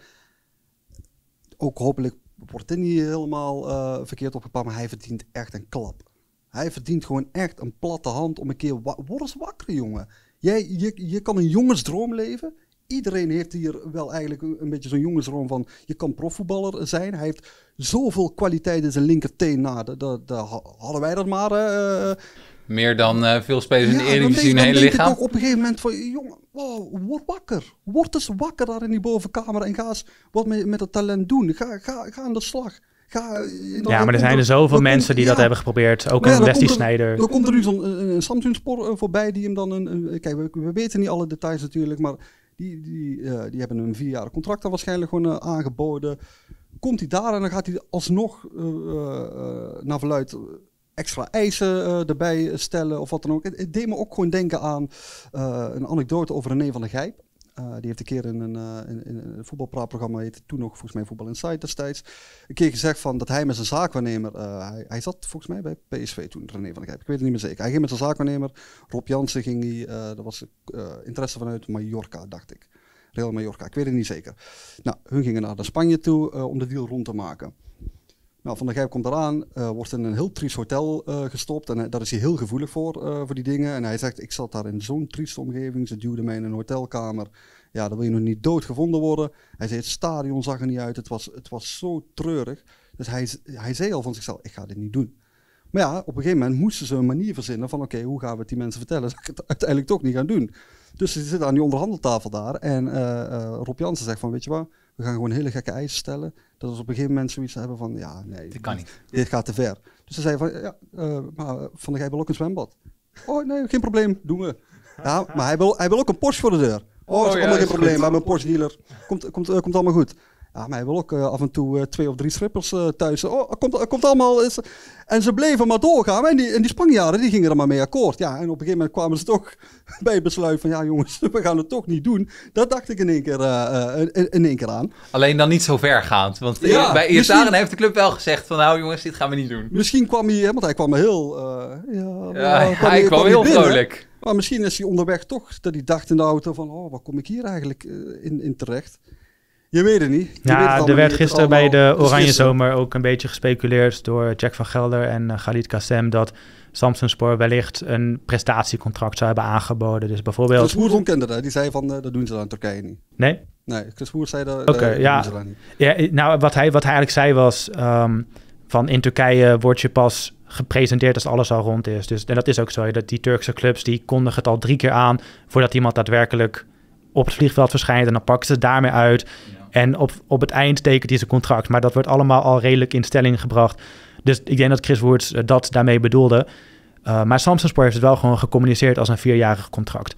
Ook hopelijk wordt er niet helemaal eh, verkeerd opgepakt, maar hij verdient echt een klap. Hij verdient gewoon echt een platte hand om een keer... Wa word eens wakker, jongen. Jij, je, je kan een jongensdroom leven. Iedereen heeft hier wel eigenlijk een beetje zo'n jongensdroom van... je kan profvoetballer zijn. Hij heeft zoveel kwaliteit in zijn linkerteen. Nou, dat, dat, hadden wij dat maar... Eh, eh, meer dan eh, veel spelers in de Eredivisie hun hele lichaam. Ik op een gegeven moment van, jongen, wow, word wakker. Word eens wakker daar in die bovenkamer en ga eens wat met dat talent doen. Ga, ga, ga aan de slag. Ga, eh, ja, maar er zijn er zoveel mensen die dat hebben geprobeerd. Ook een Leslie Snijder. Er komt er nu zo'n eh, een, een samsung voorbij die hem dan een... kijk, we, weten niet alle details natuurlijk, maar die, die, uh, die hebben een vierjarig contract dan waarschijnlijk gewoon aangeboden. Komt hij daar en dan gaat hij alsnog naar verluid extra eisen eh, erbij eh, stellen of wat dan ook. Het, deed me ook gewoon denken aan eh, een anekdote over René van der Gijp. die heeft een keer in een, in, een voetbalpraatprogramma, heette toen nog volgens mij Voetbal Insight destijds, een keer gezegd van dat hij met zijn zaakwaarnemer, hij, hij, zat volgens mij bij PSV toen, René van der Gijp, ik weet het niet meer zeker. Hij ging met zijn zaakwaarnemer, Rob Jansen ging hij, dat was interesse vanuit Mallorca, dacht ik. Real Mallorca, ik weet het niet zeker. Nou, hun gingen naar Spanje toe om de deal rond te maken. Nou, Van der Gijp komt eraan, uh, wordt in een heel triest hotel eh, gestopt. En eh, daar is hij heel gevoelig voor, voor die dingen. En hij zegt, ik zat daar in zo'n trieste omgeving. Ze duwden mij in een hotelkamer. Ja, dan wil je nog niet dood gevonden worden. Hij zei, het stadion zag er niet uit. Het was, het was zo treurig. Dus hij, hij zei al van zichzelf, ik ga dit niet doen. Maar ja, op een gegeven moment moesten ze een manier verzinnen van... oké, hoe gaan we het die mensen vertellen dat ik het uiteindelijk toch niet gaan doen? Dus ze zitten aan die onderhandeltafel daar. En Rob Jansen zegt van, weet je wat we gaan gewoon hele gekke eisen stellen. Dat we op een gegeven moment zoiets hebben van, ja, nee. Dit kan niet. Dit gaat te ver. Dus ze zeiden van, ja, uh, maar eh, Van ik gij wil ook een zwembad. Oh, nee, geen probleem, doen we. Ja, maar hij wil, hij wil ook een Porsche voor de deur. Oh, is oh, allemaal geen probleem, we hebben een Porsche dealer. Komt, komt, eh, komt allemaal goed. Ja, hij wil ook eh, af en toe eh, twee of drie schrippers eh, thuis. Oh, komt, komt allemaal. En ze bleven maar doorgaan. En die, en die Spanjaarden die gingen er maar mee akkoord. Ja, en op een gegeven moment kwamen ze toch bij het besluit van... ja jongens, we gaan het toch niet doen. Dat dacht ik in één keer, in, in, één keer aan. Alleen dan niet zo ver vergaand. Want ja, bij eerstaren heeft de club wel gezegd van... nou jongens, dit gaan we niet doen. Misschien kwam hij... Want hij kwam heel... ja, ja hij, kwam, heel binnen. vrolijk. Maar misschien is hij onderweg toch dat hij dacht in de auto van... oh, wat kom ik hier eigenlijk in, in terecht? Je weet het niet. Je ja, er werd gisteren bij de Oranje Zomer ook een beetje gespeculeerd door Jack van Gelder en Galit eh, Kassem dat Samsung wellicht een prestatiecontract zou hebben aangeboden. Dus bijvoorbeeld... Chris Woert ontkende dat. Die zei van, eh, dat doen ze dan in Turkije niet. Nee? Nee, Chris Woert zei dat, Oké, eh, ja. Ja, nou, wat hij, wat hij eigenlijk zei was ehm, van in Turkije word je pas gepresenteerd als alles al rond is. Dus, en dat is ook zo. Dat die Turkse clubs die kondigen het al drie keer aan voordat iemand daadwerkelijk op het vliegveld verschijnt. En dan pakken ze het daarmee uit. En op, op het eind tekent hij zijn contract. Maar dat wordt allemaal al redelijk in stelling gebracht. Dus ik denk dat Chris Woods eh, dat daarmee bedoelde. Uh, maar Samsung heeft het wel gewoon gecommuniceerd als een vierjarig contract.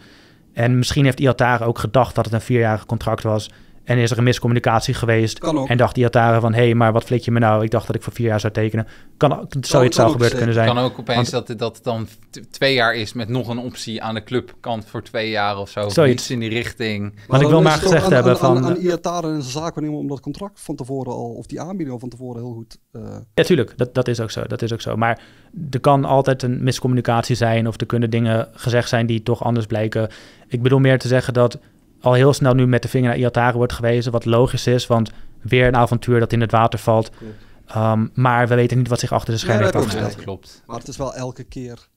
En misschien heeft Iatar ook gedacht dat het een vierjarig contract was. En is er een miscommunicatie geweest. En dacht die Iataren van, hé, hey, maar wat flik je me nou? Ik dacht dat ik voor vier jaar zou tekenen. Kan, zou het zou gebeurd eh, kunnen zijn. Kan ook opeens Want, dat dat dan twee jaar is met nog een optie aan de clubkant voor twee jaar of zo. Zoiets. Iets in die richting. Maar ik wil maar gezegd hebben van... Aan, Iataren en zijn zaak nemen om dat contract van tevoren al, of die aanbieding al van tevoren heel goed... Eh, ja, tuurlijk. Dat, dat is ook zo. Dat is ook zo. Maar er kan altijd een miscommunicatie zijn of er kunnen dingen gezegd zijn die toch anders blijken. Ik bedoel meer te zeggen dat al heel snel nu met de vinger naar Iataren wordt gewezen, wat logisch is, want weer een avontuur dat in het water valt. Ehm, maar we weten niet wat zich achter de schermen heeft klopt. Maar het is wel elke keer.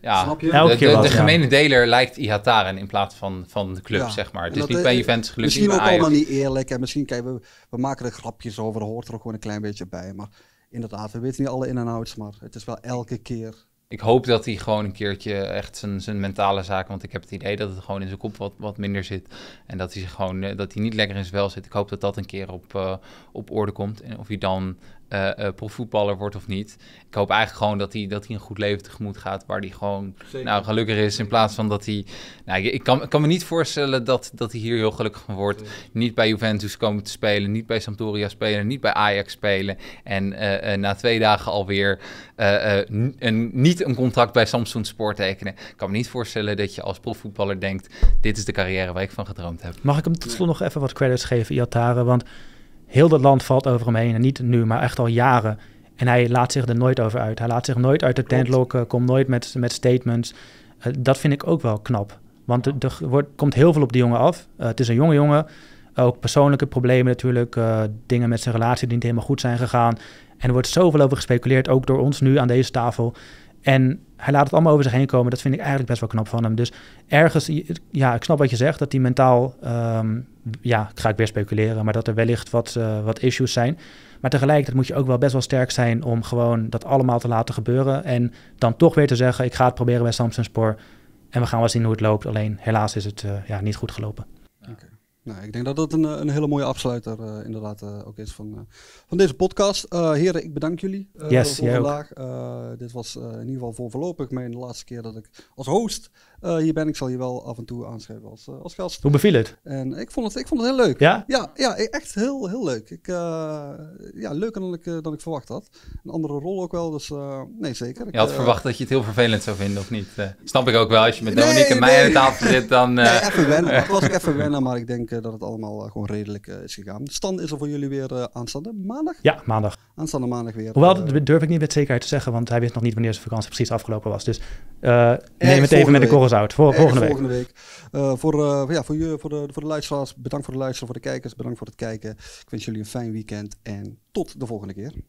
Ja, Elke de, keer de, gemene deler lijkt Ihatare in plaats van, van de club, zeg maar. Het is niet bij events gelukkig. Misschien ook allemaal niet eerlijk. En misschien, kijken we, we maken er grapjes over, er hoort er ook gewoon een klein beetje bij. Maar inderdaad, we weten niet alle in- en outs, maar het is wel elke keer ik hoop dat hij gewoon een keertje echt zijn, zijn mentale zaken. Want ik heb het idee dat het gewoon in zijn kop wat, wat minder zit. En dat hij, zich gewoon, eh, dat hij niet lekker in zijn wel zit. Ik hoop dat dat een keer op, eh, op orde komt. En of hij dan uh, uh, profvoetballer wordt of niet. Ik hoop eigenlijk gewoon dat hij, dat hij een goed leven tegemoet gaat. Waar hij gewoon nou, gelukkig is. In plaats van dat hij. Nou, ik, kan, kan me niet voorstellen dat, dat hij hier heel gelukkig van wordt. Niet bij Juventus komen te spelen. Niet bij Sampdoria spelen. Niet bij Ajax spelen. En eh, na twee dagen alweer een, niet een contract bij Samsung Sport tekenen. Ik kan me niet voorstellen dat je als profvoetballer denkt: dit is de carrière waar ik van gedroomd heb. Mag ik hem tot slot nog even wat credits geven, Yatare? Want Heel dat land valt over hem heen. En niet nu, maar echt al jaren. En hij laat zich er nooit over uit. Hij laat zich nooit uit de tent lokken, komt nooit met, met statements. Eh, dat vind ik ook wel knap. Want er, wordt, komt heel veel op die jongen af. Eh, het is een jonge jongen. ook persoonlijke problemen natuurlijk. Eh, dingen met zijn relatie die niet helemaal goed zijn gegaan. En er wordt zoveel over gespeculeerd, ook door ons nu aan deze tafel. En hij laat het allemaal over zich heen komen. Dat vind ik eigenlijk best wel knap van hem. Dus ergens, ja, ik snap wat je zegt, dat hij mentaal, um, ja, ga ik weer speculeren, maar dat er wellicht wat, eh, wat issues zijn. Maar tegelijkertijd moet je ook wel best wel sterk zijn om gewoon dat allemaal te laten gebeuren. En dan toch weer te zeggen, ik ga het proberen bij Samsung Spoor. En we gaan wel zien hoe het loopt. Alleen helaas is het eh, ja, niet goed gelopen. Nou, ik denk dat dat een, eh, een hele mooie afsluiter uh, inderdaad uh, ook is van, van deze podcast. heren, ik bedank jullie voor vandaag. dit was in ieder geval voor voorlopig mijn laatste keer dat ik als host uh, hier ben ik, zal je wel af en toe aanschrijven als, eh, als gast. Hoe beviel het? En ik vond het, ik vond het heel leuk. Ja? Ja, ja e- echt heel, heel leuk. Ik, eh, ja, leuker dan ik, dan ik verwacht had. Een andere rol ook wel, dus nee, zeker. Ik, je had verwacht dat je het heel vervelend zou vinden, of niet? snap ik ook wel, als je met nee, Dominique en nee. mij aan tafel zit, dan... Nee, even wennen. Dat was ik even wennen, maar ik denk dat het allemaal gewoon redelijk is gegaan. Stan is er voor jullie weer aanstaande maandag? Ja, maandag. Aanstaande maandag weer. Hoewel, dat durf ik niet met zekerheid te zeggen, want hij wist nog niet wanneer zijn vakantie precies afgelopen was. Dus neem het even met de correspondent uit. Voor, volgende week. week. Eh, voor, eh, ja, voor, je, voor, de, voor de luisteraars, bedankt voor de luisteren, voor de kijkers, bedankt voor het kijken. Ik wens jullie een fijn weekend en tot de volgende keer.